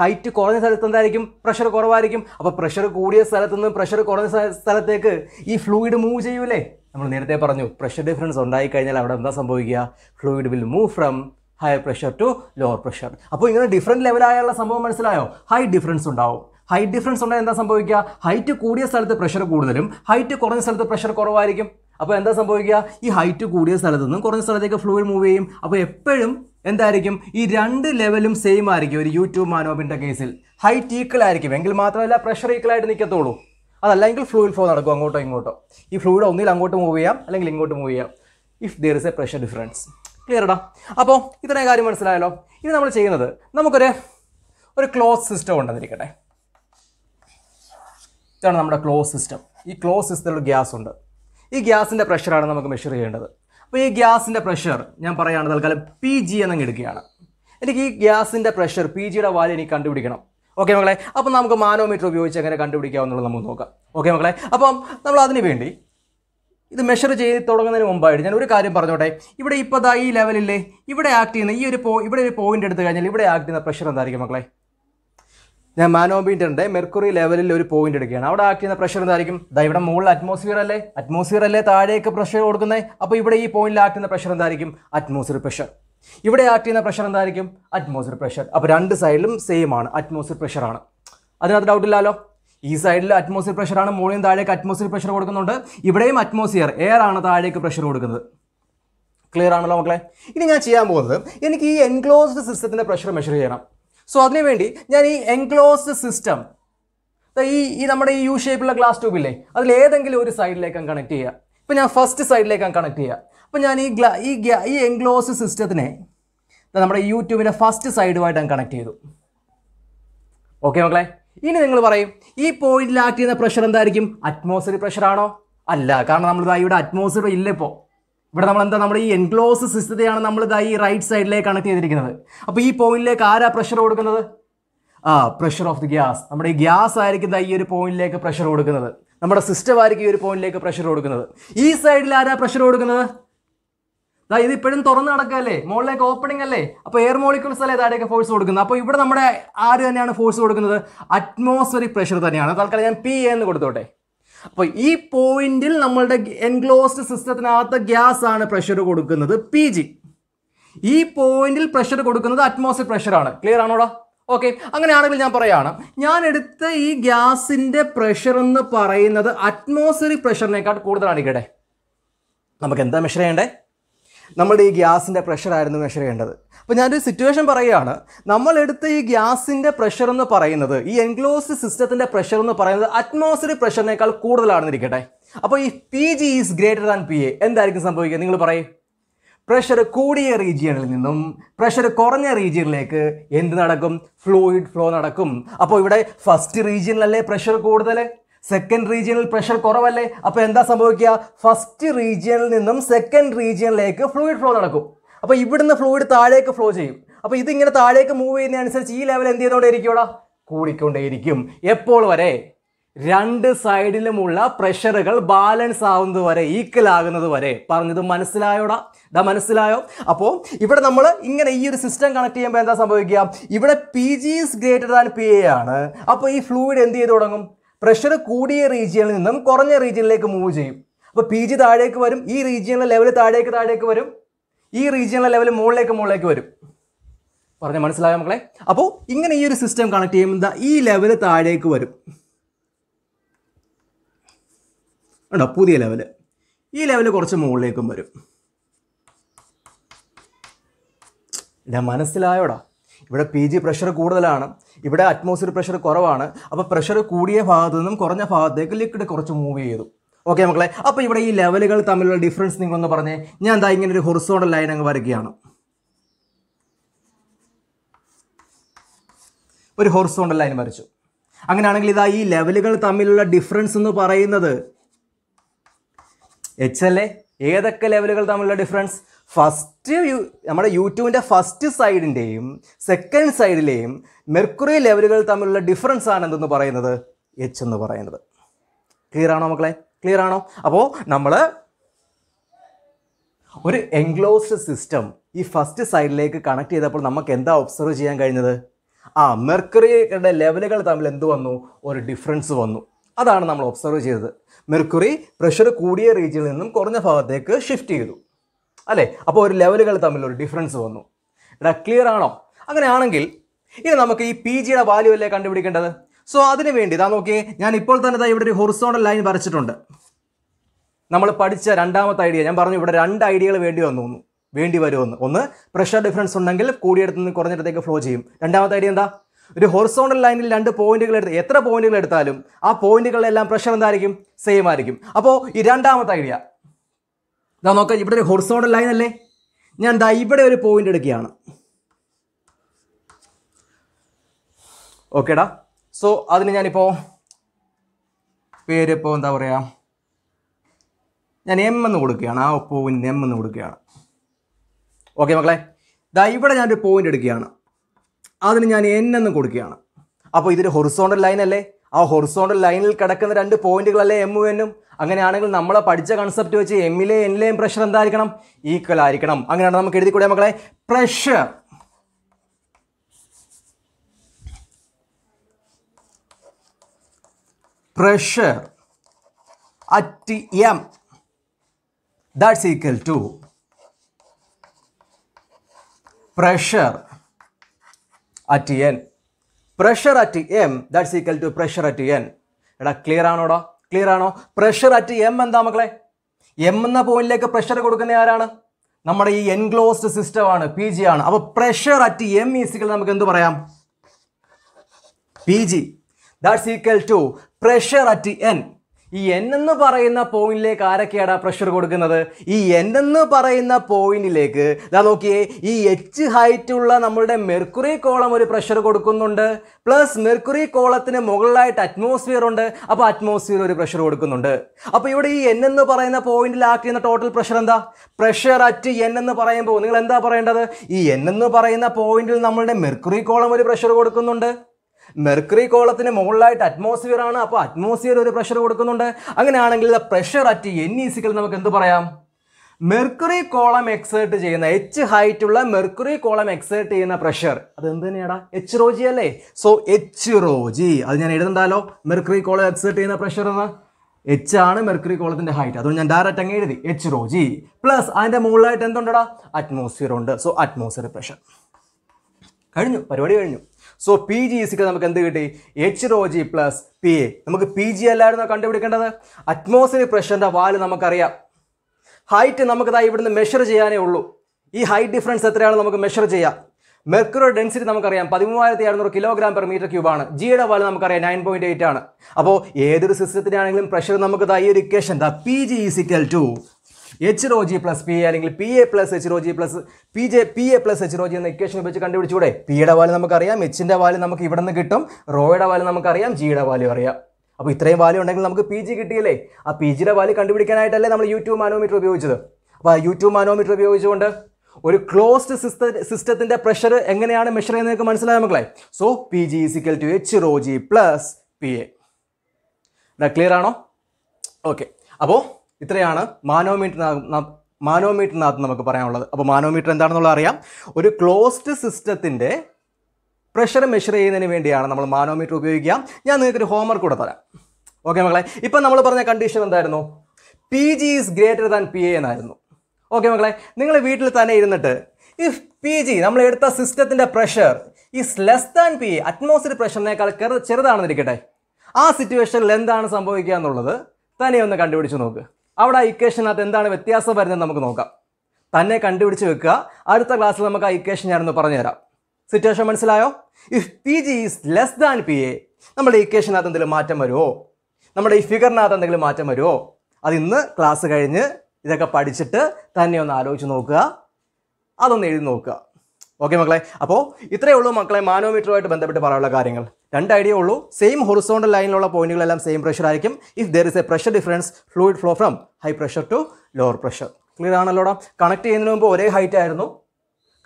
Speaker 1: ഹൈറ്റ് കുറഞ്ഞ സ്ഥലത്ത് എന്തായിരിക്കും പ്രഷർ കുറവായിരിക്കും അപ്പോൾ പ്രഷർ കൂടിയ സ്ഥലത്തുനിന്ന് പ്രഷർ കുറഞ്ഞ സ്ഥലത്തേക്ക് ഈ ഫ്ലൂയിഡ് മൂവ് ചെയ്യൂലേ നമ്മൾ നേരത്തെ പറഞ്ഞു പ്രഷർ ഡിഫറൻസ് ഉണ്ടായി കഴിഞ്ഞാൽ അവിടെ എന്താ സംഭവിക്കുക fluid will move from higher pressure to lower pressure അപ്പോൾ ഇങ്ങനെ ഡിഫറൻറ്റ് ലെവലായുള്ള സംഭവം മനസ്സിലായോ ഹൈ ഡിഫറൻസ് ഉണ്ടാവും ഹൈറ്റ് ഡിഫറൻസ് ഉണ്ടായാൽ എന്താ സംഭവിക്കുക ഹൈറ്റ് കൂടിയ സ്ഥലത്ത് പ്രഷർ കൂടുതലും ഹൈറ്റ് കുറഞ്ഞ സ്ഥലത്ത് പ്രഷർ കുറവായിരിക്കും അപ്പോൾ എന്താ സംഭവിക്കുക ഈ ഹൈറ്റ് കൂടിയ സ്ഥലത്തു നിന്നും കുറഞ്ഞ സ്ഥലത്തേക്ക് ഫ്ലൂയിഡ് മൂവ് ചെയ്യും അപ്പോൾ എപ്പോഴും എന്തായിരിക്കും ഈ രണ്ട് ലെവലും സെയിം ആയിരിക്കും ഒരു യൂട്യൂബ് മാനോബിൻ്റെ കേസിൽ ഹൈറ്റ് ഈക്വൽ ആയിരിക്കും എങ്കിൽ മാത്രമല്ല പ്രഷർ ഈക്വൽ ആയിട്ട് നിൽക്കത്തുള്ളൂ അതല്ലെങ്കിൽ ഫ്ലൂയിഡ് ഫ്ലോ നടക്കും അങ്ങോട്ടോ ഇങ്ങോട്ടോ ഈ ഫ്ലൂയിഡ് ഒന്നിൽ അങ്ങോട്ട് മൂവ് ചെയ്യാം അല്ലെങ്കിൽ ഇങ്ങോട്ട് മൂവ് ചെയ്യാം if there is a pressure difference ക്ലിയർടാ അപ്പോൾ ഇത്രയും കാര്യം മനസ്സിലായല്ലോ ഇനി നമ്മൾ ചെയ്യുന്നത് നമുക്കൊരു ഒരു ക്ലോസ് സിസ്റ്റം ഉണ്ടെന്നിരിക്കട്ടെ ഇതാണ് നമ്മുടെ ക്ലോസ് സിസ്റ്റം ഈ ക്ലോസ് സിസ്റ്റത്തിൽ ഗ്യാസ് ഉണ്ട് ഈ ഗ്യാസിൻ്റെ പ്രഷറാണ് നമുക്ക് മെഷർ ചെയ്യേണ്ടത് അപ്പോൾ ഈ ഗ്യാസിൻ്റെ പ്രഷർ ഞാൻ പറയുകയാണ് തൽക്കാലം പി ജി എന്നെങ്കിൽ എടുക്കുകയാണ് എനിക്ക് ഈ ഗ്യാസിൻ്റെ പ്രഷർ പി ജിയുടെ വാല്യൂ എനിക്ക് കണ്ടുപിടിക്കണം ഓക്കെ മക്കളെ അപ്പം നമുക്ക് മാനോമീറ്റർ ഉപയോഗിച്ച് എങ്ങനെ കണ്ടുപിടിക്കാമെന്നുള്ളത് നമുക്ക് നോക്കാം ഓക്കെ മക്കളെ അപ്പം നമ്മൾ അതിന് വേണ്ടി ഇത് മെഷർ ചെയ്ത് തുടങ്ങുന്നതിന് മുമ്പായിട്ട് ഞാൻ ഒരു കാര്യം പറഞ്ഞോട്ടെ ഇവിടെ ഇപ്പോൾ ദാ ഈ ലെവലില്ലേ ഇവിടെ ആക്ട് ചെയ്യുന്ന ഈ ഒരു പോ ഇവിടെ ഒരു പോയിന്റ് എടുത്തു കഴിഞ്ഞാൽ ഇവിടെ ആക്ട് ചെയ്യുന്ന പ്രഷർ എന്തായിരിക്കും മക്കളെ ഞാൻ മാനോമീറ്ററിൻ്റെ മെർക്കുറി ലെവലിൽ ഒരു പോയിന്റ് എടുക്കുകയാണ് അവിടെ ആക്ട് ചെയ്യുന്ന പ്രഷർ എന്തായിരിക്കും ദാ ഇവിടെ മുകളിൽ അറ്റ്മോസ്ഫിയർ അല്ലേ അറ്റ്മോസ്ഫിയർ അല്ലേ താഴേക്ക് പ്രഷർ കൊടുക്കുന്നത് അപ്പോൾ ഇവിടെ ഈ പോയിന്റിൽ ആക്ട് ചെയ്യുന്ന പ്രഷർ എന്തായിരിക്കും അറ്റ്മോസ്ഫിയർ പ്രഷർ ഇവിടെ ആക്ട് ചെയ്യുന്ന പ്രഷർ എന്തായിരിക്കും അറ്റ്മോസ്ഫിയർ പ്രഷർ അപ്പോൾ രണ്ട് സൈഡിലും സെയിം ആണ് അറ്റ്മോസ്ഫിയർ പ്രഷർ ആണ് അതിനകത്ത് ഡൗട്ട് ഇല്ലല്ലോ ഈ സൈഡിൽ അറ്റ്മോസ്ഫിയർ പ്രഷർ ആണ് മുകളിലും താഴേക്ക് അറ്റ്മോസ്ഫിയർ പ്രഷർ കൊടുക്കുന്നുണ്ട് ഇവിടെയും അറ്റ്മോസ്ഫിയർ എയർ ആണ് താഴേക്ക് പ്രഷർ കൊടുക്കുന്നത് ക്ലിയർ ആണല്ലോ മക്കളെ ഇനി ഞാൻ ചെയ്യാൻ പോകുന്നത് എനിക്ക് ഈ എൻക്ലോസ്ഡ് സിസ്റ്റത്തിൻ്റെ പ്രഷർ മെഷർ ചെയ്യണം സോ അതിനുവേണ്ടി ഞാൻ ഈ എൻക്ലോസ്ഡ് സിസ്റ്റം ഈ ഈ നമ്മുടെ ഈ യു ഷേപ്പിലുള്ള ഗ്ലാസ് ട്യൂബില്ലേ അതിൽ ഏതെങ്കിലും ഒരു സൈഡിലേക്കാണ് കണക്ട് ചെയ്യുക ഇപ്പം ഞാൻ ഫസ്റ്റ് സൈഡിലേക്കാണ് കണക്ട് ചെയ്യുക അപ്പോൾ ഞാൻ ഈ ഗ്ലാ ഈ ഗ്യാ ഈ എൻക്ലോസ് സിസ്റ്റത്തിനെ നമ്മുടെ യൂട്യൂബിൻ്റെ ഫസ്റ്റ് സൈഡുമായിട്ട് ഞാൻ കണക്ട് ചെയ്തു ഓക്കെ മക്കളെ ഇനി നിങ്ങൾ പറയും ഈ പോയിന്റിൽ ആക്ട് ചെയ്യുന്ന പ്രഷർ എന്തായിരിക്കും അറ്റ്മോസ്ഫിയർ പ്രഷറാണോ അല്ല കാരണം നമ്മൾ ഇതാ ഇവിടെ അറ്റ്മോസ്ഫിയർ ഇല്ല ഇപ്പോൾ ഇവിടെ നമ്മൾ എന്താ നമ്മുടെ ഈ എൻക്ലോസ് സിസ്റ്റത്തെയാണ് നമ്മൾ ഇതാ ഈ റൈറ്റ് സൈഡിലേക്ക് കണക്ട് ചെയ്തിരിക്കുന്നത് അപ്പോൾ ഈ പോയിന്റിലേക്ക് ആരാ പ്രഷർ കൊടുക്കുന്നത് ആ പ്രഷർ ഓഫ് ദി ഗ്യാസ് നമ്മുടെ ഈ ഗ്യാസ് ആയിരിക്കും ഈ ഒരു പോയിന്റിലേക്ക് പ്രഷർ കൊടുക്കുന്നത് നമ്മുടെ സിസ്റ്റം ആയിരിക്കും ഈ ഒരു പോയിന്റിലേക്ക് പ്രഷർ കൊടുക്കുന്നത് ഈ സൈഡിൽ ആരാ പ്രഷർ കൊടുക്കുന്നത് ഇതാ ഇത് ഇപ്പോഴും തുറന്ന് നടക്കല്ലേ മുകളിലേക്ക് ഓപ്പണിംഗ് അല്ലേ അപ്പോൾ എയർ മോളിക്യൂൾസ് അല്ലേ താഴേക്ക് ഫോഴ്സ് കൊടുക്കുന്നത് അപ്പോൾ ഇവിടെ നമ്മുടെ ആര് തന്നെയാണ് ഫോഴ്സ് കൊടുക്കുന്നത് അറ്റ്മോസ്ഫിയറിക് പ്രഷർ തന്നെയാണ് തൽക്കാലം ഞാൻ പി എന്ന് കൊടുത്തോട്ടെ അപ്പോൾ ഈ പോയിന്റിൽ നമ്മളുടെ എൻക്ലോസ്ഡ് സിസ്റ്റത്തിനകത്ത് ഗ്യാസ് ആണ് പ്രഷർ കൊടുക്കുന്നത് പി ജി ഈ പോയിന്റിൽ പ്രഷർ കൊടുക്കുന്നത് അറ്റ്മോസ്ഫിയർ പ്രഷറാണ് ക്ലിയർ ആണോടാ ഓക്കെ അങ്ങനെയാണെങ്കിൽ ഞാൻ പറയുകയാണ് ഞാൻ എടുത്ത ഈ ഗ്യാസിന്റെ പ്രഷർ എന്ന് പറയുന്നത് അറ്റ്മോസ്ഫിയറിക് പ്രഷറിനേക്കാൾ കൂടുതലാണ് ഇവിടെ നമുക്ക് എന്താ മെഷർ ചെയ്യേണ്ടേ നമ്മുടെ ഈ ഗ്യാസിൻ്റെ പ്രഷറായിരുന്നു മെഷർ ചെയ്യേണ്ടത് അപ്പോൾ ഞാനൊരു സിറ്റുവേഷൻ പറയുകയാണ് നമ്മളെടുത്ത ഈ ഗ്യാസിൻ്റെ പ്രഷർ എന്ന് പറയുന്നത് ഈ എൻക്ലോസ്ഡ് സിസ്റ്റത്തിൻ്റെ പ്രഷർ എന്ന് പറയുന്നത് അറ്റ്മോസ്ഫിയർ പ്രഷറിനേക്കാൾ കൂടുതലാണെന്നിരിക്കട്ടെ അപ്പോൾ ഈ P G is greater than P A എന്തായിരിക്കും സംഭവിക്കുക നിങ്ങൾ പറയും പ്രഷർ കൂടിയ റീജിയണിൽ നിന്നും പ്രഷർ കുറഞ്ഞ റീജിയണിലേക്ക് എന്ത് നടക്കും ഫ്ലൂയിഡ് ഫ്ലോ നടക്കും അപ്പോൾ ഇവിടെ ഫസ്റ്റ് റീജിയനിലല്ലേ പ്രഷർ കൂടുതൽ സെക്കൻഡ് റീജിയനിൽ പ്രഷർ കുറവല്ലേ അപ്പോൾ എന്താ സംഭവിക്കുക ഫസ്റ്റ് റീജിയനിൽ നിന്നും സെക്കൻഡ് റീജിയനിലേക്ക് ഫ്ലൂയിഡ് ഫ്ലോ നടക്കും അപ്പോൾ ഇവിടുന്ന് ഫ്ലൂയിഡ് താഴേക്ക് ഫ്ലോ ചെയ്യും അപ്പോൾ ഇതിങ്ങനെ താഴേക്ക് മൂവ് അനുസരിച്ച് ഈ ലെവൽ എന്ത് ചെയ്തുകൊണ്ടേയിരിക്കും കൂടിക്കൊണ്ടേയിരിക്കും എപ്പോൾ വരെ രണ്ട് സൈഡിലുമുള്ള പ്രഷറുകൾ ബാലൻസ് ആവുന്നത് വരെ ഈക്വൽ ആകുന്നത് വരെ പറഞ്ഞത് മനസ്സിലായോടാ ഇതാ മനസ്സിലായോ അപ്പോൾ ഇവിടെ നമ്മൾ ഇങ്ങനെ ഈ ഒരു സിസ്റ്റം കണക്ട് ചെയ്യുമ്പോൾ എന്താ സംഭവിക്കുക ഇവിടെ P G is greater than P A ആണ് അപ്പോൾ ഈ ഫ്ലൂയിഡ് എന്ത് ചെയ്ത് തുടങ്ങും പ്രഷർ കൂടിയ റീജിയനിൽ നിന്നും കുറഞ്ഞ റീജിയനിലേക്ക് മൂവ് ചെയ്യും അപ്പോൾ പി ജി താഴേക്ക് വരും ഈ റീജിയനിലെ ലെവൽ താഴേക്ക് താഴേക്ക് വരും ഈ റീജിയനിലെ ലെവൽ മുകളിലേക്ക് മുകളിലേക്ക് വരും പറഞ്ഞ മനസ്സിലായ മക്കളെ അപ്പോൾ ഇങ്ങനെ ഈ ഒരു സിസ്റ്റം കണക്ട് ചെയ്യുമ്പോൾ ഈ ലെവൽ താഴേക്ക് വരും ഉണ്ടോ പുതിയ ലെവൽ ഈ ലെവൽ കുറച്ച് മുകളിലേക്കും വരും ഇടാ മനസ്സിലായോടാ ഇവിടെ പി ജി പ്രഷർ കൂടുതലാണ് ഇവിടെ അറ്റ്മോസ്ഫിയർ പ്രഷർ കുറവാണ് അപ്പോൾ പ്രഷർ കൂടിയ ഭാഗത്തു നിന്നും കുറഞ്ഞ ഭാഗത്തേക്ക് ലിക്വിഡ് കുറച്ച് മൂവ് ചെയ്തു ഓക്കെ മക്കളെ അപ്പോൾ ഇവിടെ ഈ ലെവലുകൾ തമ്മിലുള്ള ഡിഫറൻസ് നിങ്ങളൊന്ന് പറഞ്ഞേ ഞാൻ എന്താ ഇങ്ങനെ ഒരു ഹൊറിസോണ്ടൽ ലൈൻ അങ്ങ് വരയ്ക്കുകയാണ് ഒരു ഹൊറിസോണ്ടൽ ലൈൻ വരച്ചു അങ്ങനെയാണെങ്കിൽ ഇതാ ഈ ലെവലുകൾ തമ്മിലുള്ള ഡിഫറൻസ് എന്ന് പറയുന്നത് എച്ച് അല്ലേ ഏതൊക്കെ ലെവലുകൾ തമ്മിലുള്ള ഡിഫറൻസ് ഫസ്റ്റ് യു നമ്മുടെ യൂട്യൂബിൻ്റെ ഫസ്റ്റ് സൈഡിൻ്റെയും സെക്കൻഡ് സൈഡിലെയും മെർക്കുറി ലെവലുകൾ തമ്മിലുള്ള ഡിഫറൻസ് ആണ് എന്തെന്ന് പറയുന്നത് എച്ച് എന്ന് പറയുന്നത് ക്ലിയർ ആണോ മക്കളെ ക്ലിയർ ആണോ അപ്പോൾ നമ്മൾ ഒരു എൻക്ലോസ്ഡ് സിസ്റ്റം ഈ ഫസ്റ്റ് സൈഡിലേക്ക് കണക്ട് ചെയ്തപ്പോൾ നമുക്ക് എന്താ ഒബ്സർവ് ചെയ്യാൻ കഴിഞ്ഞത് ആ മെർക്കുറിയുടെ ലെവലുകൾ തമ്മിൽ എന്ത് വന്നു ഒരു ഡിഫറൻസ് വന്നു അതാണ് നമ്മൾ ഒബ്സർവ് ചെയ്തത് മെർക്കുറി പ്രഷർ കൂടിയ റീജിയനിൽ നിന്നും കുറഞ്ഞ ഭാഗത്തേക്ക് ഷിഫ്റ്റ് ചെയ്തു അല്ലേ അപ്പോൾ ഒരു ലെവലുകൾ തമ്മിൽ ഒരു ഡിഫറൻസ് വന്നു എടാ ക്ലിയർ ആണോ അങ്ങനെയാണെങ്കിൽ ഇനി നമുക്ക് ഈ പി ജിയുടെ വാല്യൂ അല്ലേ കണ്ടുപിടിക്കേണ്ടത് സോ അതിന് വേണ്ടി ഇതാ നോക്കി ഞാൻ ഇപ്പോൾ തന്നെ ഇതാ ഇവിടെ ഒരു ഹൊറിസോണൽ ലൈൻ വരച്ചിട്ടുണ്ട് നമ്മൾ പഠിച്ച രണ്ടാമത്തെ ഐഡിയ ഞാൻ പറഞ്ഞു ഇവിടെ രണ്ട് ഐഡിയകൾ വേണ്ടി വന്നു വേണ്ടി വരുമെന്ന് ഒന്ന് പ്രഷർ ഡിഫറൻസ് ഉണ്ടെങ്കിൽ കൂടിയിടത്ത് നിന്ന് കുറഞ്ഞിടത്തേക്ക് ഫ്ലോ ചെയ്യും രണ്ടാമത്തെ ഐഡിയ എന്താ ഒരു ഹൊറിസോണ്ടൽ ലൈനിൽ രണ്ട് പോയിന്റുകൾ എടുത്ത് എത്ര പോയിന്റുകൾ എടുത്താലും ആ പോയിന്റുകളിലെല്ലാം പ്രഷർ എന്തായിരിക്കും സെയിം ആയിരിക്കും അപ്പോൾ ഈ രണ്ടാമത്തെ ഐഡിയ ഇതാ നോക്കാം ഇവിടെ ഒരു ഹൊറിസോണ്ടൽ ലൈൻ അല്ലേ ഞാൻ ദാ ഇവിടെ ഒരു പോയിന്റ് എടുക്കുകയാണ് ഓക്കേടാ സോ അതിന് ഞാനിപ്പോൾ പേരിപ്പോൾ എന്താ പറയുക ഞാൻ എം എന്ന് കൊടുക്കുകയാണ് ആ പോയിന്റ് എം എന്ന് കൊടുക്കുകയാണ് ഓക്കെ മക്കളെ ദാ ഇവിടെ ഞാനൊരു പോയിന്റ് എടുക്കുകയാണ് അതിന് ഞാൻ എൻ എന്ന് കൊടുക്കുകയാണ് അപ്പോൾ ഇതൊരു ഹൊറിസോണ്ടൽ ലൈൻ അല്ലേ ആ ഹൊറിസോണ്ടൽ ലൈനിൽ കിടക്കുന്ന രണ്ട് പോയിന്റുകളല്ലേ എം എന്നും അങ്ങനെയാണെങ്കിൽ നമ്മളെ പഠിച്ച കൺസെപ്റ്റ് വെച്ച് എമ്മിലെ എന്നിലെയും പ്രഷർ എന്തായിരിക്കണം ഈക്വൽ ആയിരിക്കണം അങ്ങനെയാണ് നമുക്ക് എഴുതി കൂടിയ മക്കളെ pressure pressure at M that's equal to pressure at N pressure at M that's equal to pressure at N എടാ ക്ലിയർ ആണോടാ ക്ലിയർ ആണോ പ്രഷർ അറ്റ് എം എന്താ മക്കളെ എം എന്ന പോയിന്റിലേക്ക് പ്രഷർ കൊടുക്കുന്ന ആരാണ് നമ്മുടെ ഈ എൻക്ലോസ്ഡ് സിസ്റ്റം ആണ് പി ജി ആണ് അപ്പോൾ പ്രഷർ അറ്റ് എം ഈസിക്കൽ നമുക്ക് എന്ത് പറയാം P G that's equal to pressure at N ഈ എൻ എന്ന് പറയുന്ന പോയിന്റിലേക്ക് ആരൊക്കെയാണ് പ്രഷർ കൊടുക്കുന്നത് ഈ എൻ എന്ന് പറയുന്ന പോയിന്റിലേക്ക് ഇതാ നോക്കിയേ ഈ എച്ച് ഹൈറ്റുള്ള നമ്മളുടെ മെർക്കുറി കോളം ഒരു പ്രഷർ കൊടുക്കുന്നുണ്ട് പ്ലസ് മെർക്കുറി കോളത്തിന് മുകളിലായിട്ട് അറ്റ്മോസ്ഫിയർ ഉണ്ട് അപ്പോൾ അറ്റ്മോസ്ഫിയർ ഒരു പ്രഷർ കൊടുക്കുന്നുണ്ട് അപ്പോൾ ഇവിടെ ഈ എൻ എന്ന് പറയുന്ന പോയിന്റിൽ ആക്ട് ചെയ്യുന്ന ടോട്ടൽ പ്രഷർ എന്താ പ്രഷർ അറ്റ് എൻ എന്ന് പറയുമ്പോൾ നിങ്ങൾ എന്താ പറയേണ്ടത് ഈ എൻ എന്ന് പറയുന്ന പോയിന്റിൽ നമ്മളുടെ മെർക്കുറി കോളം ഒരു പ്രഷർ കൊടുക്കുന്നുണ്ട് മെർക്കറി കോളത്തിന് മുകളിലായിട്ട് അറ്റ്മോസ്ഫിയർ ആണ് അപ്പോൾ അറ്റ്മോസ്ഫിയർ ഒരു പ്രഷർ കൊടുക്കുന്നുണ്ട് അങ്ങനെയാണെങ്കിൽ പ്രഷർ അറ്റ് എൻ ഈസിക്കൽ നമുക്ക് എന്ത് പറയാം മെർക്കുറി കോളം എക്സേർട്ട് ചെയ്യുന്ന എച്ച് ഹൈറ്റ് ഉള്ള മെർക്കുറി കോളം എക്സേർട്ട് ചെയ്യുന്ന പ്രഷർ അത് എന്ത് തന്നെയാടാ എച്ച് റോജി അല്ലേ സോ എച്ച് റോജി അത് ഞാൻ എഴുതണ്ടാലോ മെർക്കുറി കോളം എക്സേർട്ട് ചെയ്യുന്ന പ്രഷർ എന്ന് എച്ച് ആണ് മെർക്കുറി കോളത്തിൻ്റെ ഹൈറ്റ് അതുകൊണ്ട് ഞാൻ ഡയറക്റ്റ് അങ്ങ് എഴുതി എച്ച് റോജി പ്ലസ് അതിൻ്റെ മുകളിലായിട്ട് എന്തുണ്ടടാ അറ്റ്മോസ്ഫിയർ ഉണ്ട് സോ അറ്റ്മോസ്ഫിയർ പ്രഷർ കഴിഞ്ഞു പരിപാടി കഴിഞ്ഞു so P G is equal e നമുക്ക് എന്ത് കിട്ടി H rho G plus P A നമുക്ക് പി ജി e അല്ലായിരുന്നു കണ്ടുപിടിക്കേണ്ടത് അറ്റ്മോസ്ഫിയർ പ്രഷറിൻ്റെ വാല് നമുക്കറിയാം ഹൈറ്റ് നമുക്കതാ ഇവിടുന്ന് മെഷർ ചെയ്യാനേ ഉള്ളൂ ഈ ഹൈറ്റ് ഡിഫറൻസ് എത്രയാണ് നമുക്ക് മെഷർ ചെയ്യാം മെർക്കുറോ ഡെൻസിറ്റി നമുക്കറിയാം പതിമൂവായിരത്തി അറുന്നൂറ് കിലോഗ്രാം പെർ മീറ്റർ ക്യൂബാണ് ജിയുടെ വാല് നമുക്കറിയാം നയൻ പോയിന്റ് എയ്റ്റ് ആണ് അപ്പോൾ ഏതൊരു സിസ്റ്റത്തിനാണെങ്കിലും പ്രഷർ നമുക്ക് ഈ ഒരു equation the P G is equal to H rho G plus P A അല്ലെങ്കിൽ P A plus H rho G plus P J P A plus H rho G എന്ന ഇക്വേഷൻ ഉപയോഗിച്ച് കണ്ടുപിടിച്ചൂടെ പിയുടെ വാല്യൂ നമുക്കറിയാം എച്ചിൻ്റെ വാല്യൂ നമുക്ക് ഇവിടെ നിന്ന് കിട്ടും റോയുടെ വാല്യൂ നമുക്കറിയാം ജിയുടെ വാല്യൂ അറിയാം അപ്പോൾ ഇത്രയും വാല്യൂ ഉണ്ടെങ്കിൽ നമുക്ക് പി ജി കിട്ടിയല്ലേ ആ പി ജിയുടെ വാല്യൂ കണ്ടുപിടിക്കാനായിട്ടല്ലേ നമ്മൾ യൂട്യൂബ് മാനോമീറ്റർ ഉപയോഗിച്ചത് അപ്പോൾ ആ യൂട്യൂബ് മാനോമീറ്റർ ഉപയോഗിച്ചുകൊണ്ട് ഒരു ക്ലോസ്ഡ് സിസ്റ്റ സിസ്റ്റത്തിൻ്റെ പ്രഷർ എങ്ങനെയാണ് മെഷർ ചെയ്യുന്നത് നിങ്ങൾക്ക് മനസ്സിലായ മക്കളെ so P G is equal to H rho G plus P A clear ആണോ ഓക്കെ അപ്പോൾ ഇത്രയാണ് മാനോമീറ്ററിനകത്ത് മാനോമീറ്ററിനകത്ത് നമുക്ക് പറയാനുള്ളത് അപ്പോൾ മാനോമീറ്റർ എന്താണെന്നുള്ളത് അറിയാം ഒരു ക്ലോസ്ഡ് സിസ്റ്റത്തിൻ്റെ പ്രഷർ മെഷർ ചെയ്യുന്നതിന് വേണ്ടിയാണ് നമ്മൾ മാനോമീറ്റർ ഉപയോഗിക്കുക ഞാൻ നിങ്ങൾക്കൊരു ഹോംവർക്ക് കൂടെ തരാം ഓക്കെ മക്കളെ ഇപ്പം നമ്മൾ പറഞ്ഞ കണ്ടീഷൻ എന്തായിരുന്നു P G is greater than P A എന്നായിരുന്നു ഓക്കെ മക്കളെ നിങ്ങൾ വീട്ടിൽ തന്നെ ഇരുന്നിട്ട് ഇഫ് പി ജി നമ്മൾ എടുത്ത സിസ്റ്റത്തിൻ്റെ pressure is less than P A atmosphere പ്രഷറിനേക്കാൾ ചെറു ചെറുതാണെന്നിരിക്കട്ടെ ആ സിറ്റുവേഷനിൽ എന്താണ് സംഭവിക്കുക എന്നുള്ളത് തന്നെ ഒന്ന് കണ്ടുപിടിച്ച് നോക്ക് അവിടെ ആ ഇക്വേഷനകത്ത് എന്താണ് വ്യത്യാസം വരുന്നത് നമുക്ക് നോക്കാം തന്നെ കണ്ടുപിടിച്ച് വെക്കുക അടുത്ത ക്ലാസ്സിൽ നമുക്ക് ആ ഇക്വേഷൻ ഞാനൊന്ന് പറഞ്ഞുതരാം സിറ്റുവേഷൻ മനസ്സിലായോ if P G is less than P A നമ്മുടെ ഇക്വേഷനകത്ത് എന്തെങ്കിലും മാറ്റം വരുമോ നമ്മുടെ ഈ ഫിഗറിനകത്ത് എന്തെങ്കിലും മാറ്റം വരുമോ അത് ഇന്ന് ക്ലാസ് കഴിഞ്ഞ് ഇതൊക്കെ പഠിച്ചിട്ട് തന്നെ ഒന്ന് ആലോചിച്ച് നോക്കുക അതൊന്ന് എഴുതി നോക്കുക ഓക്കെ മക്കളെ അപ്പോൾ ഇത്രയേ ഉള്ളൂ മക്കളെ മാനോമീറ്ററുമായിട്ട് ബന്ധപ്പെട്ട് പറയാനുള്ള കാര്യങ്ങൾ രണ്ട് ഐഡിയ ഉള്ളൂ സെയിം ഹൊറിസോണ്ടൽ ലൈനിലുള്ള പോയിന്റുകളെല്ലാം സെയിം പ്രഷർ ആയിരിക്കും if there is a pressure difference fluid flow from high pressure to lower pressure clear ആണല്ലോടാ കണക്ട് ചെയ്യുന്നതിന് മുമ്പ് ഒരേ ഹൈറ്റ് ആയിരുന്നു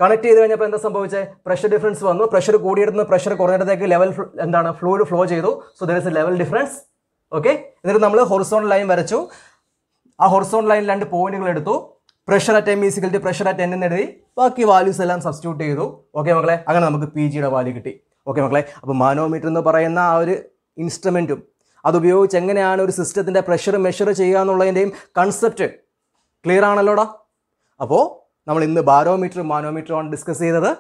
Speaker 1: കണക്ട് ചെയ്ത് കഴിഞ്ഞപ്പോൾ എന്താ സംഭവിച്ചത് പ്രഷർ ഡിഫറൻസ് വന്നു പ്രഷർ കൂടിയിടുന്ന പ്രഷർ കുറഞ്ഞിടത്തേക്ക് ലെവൽ എന്താണ് ഫ്ലൂയിഡ് ഫ്ലോ ചെയ്തു so there is a level difference okay എന്നിട്ട് നമ്മൾ ഹൊറിസോണ്ടൽ ലൈൻ വരച്ചു ആ ഹൊറിസോണ്ടൽ ലൈൻ രണ്ട് പോയിന്റുകൾ എടുത്തു pressure at M is equal to pressure at N എന്ന് എഴുതി ബാക്കി വാല്യൂസ് എല്ലാം സബ്സ്റ്റിറ്റ്യൂട്ട് ചെയ്തു ഓക്കെ മക്കളെ അങ്ങനെ നമുക്ക് പി ജിയുടെ വാല്യൂ കിട്ടി ഓക്കെ മക്കളെ അപ്പോൾ മാനോമീറ്റർ എന്ന് പറയുന്ന ആ ഒരു ഇൻസ്ട്രുമെൻറ്റും അതുപയോഗിച്ച് എങ്ങനെയാണ് ഒരു സിസ്റ്റത്തിൻ്റെ പ്രഷർ മെഷർ ചെയ്യുക എന്നുള്ളതിൻ്റെയും കൺസെപ്റ്റ് ക്ലിയർ ആണല്ലോടാ അപ്പോൾ നമ്മൾ ഇന്ന് ബാരോമീറ്ററും മാനോമീറ്ററുമാണ് ഡിസ്കസ് ചെയ്തത്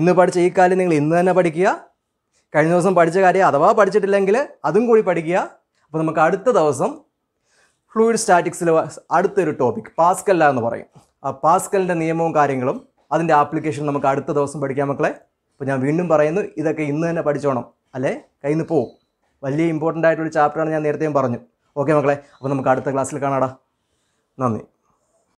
Speaker 1: ഇന്ന് പഠിച്ച ഈ കാര്യം നിങ്ങൾ ഇന്ന് തന്നെ പഠിക്കുക കഴിഞ്ഞ ദിവസം പഠിച്ച കാര്യം അഥവാ പഠിച്ചിട്ടില്ലെങ്കിൽ അതും കൂടി പഠിക്കുക അപ്പോൾ നമുക്ക് അടുത്ത ദിവസം ഫ്ലൂയിഡ് സ്റ്റാറ്റിക്സിൽ അടുത്തൊരു ടോപ്പിക് പാസ്കല്ല എന്ന് പറയും ആ പാസ്കലിൻ്റെ നിയമവും കാര്യങ്ങളും അതിൻ്റെ ആപ്ലിക്കേഷൻ നമുക്ക് അടുത്ത ദിവസം പഠിക്കാം മക്കളെ അപ്പോൾ ഞാൻ വീണ്ടും പറയുന്നു ഇതൊക്കെ ഇന്ന് തന്നെ പഠിച്ചോണം അല്ലേ കയ്യിൽ നിന്ന് പോവും വലിയ ഇമ്പോർട്ടൻ്റ് ആയിട്ടൊരു ചാപ്റ്ററാണ് ഞാൻ നേരത്തെയും പറഞ്ഞു ഓക്കെ മക്കളെ അപ്പോൾ നമുക്ക് അടുത്ത ക്ലാസ്സിൽ കാണാടാ നന്ദി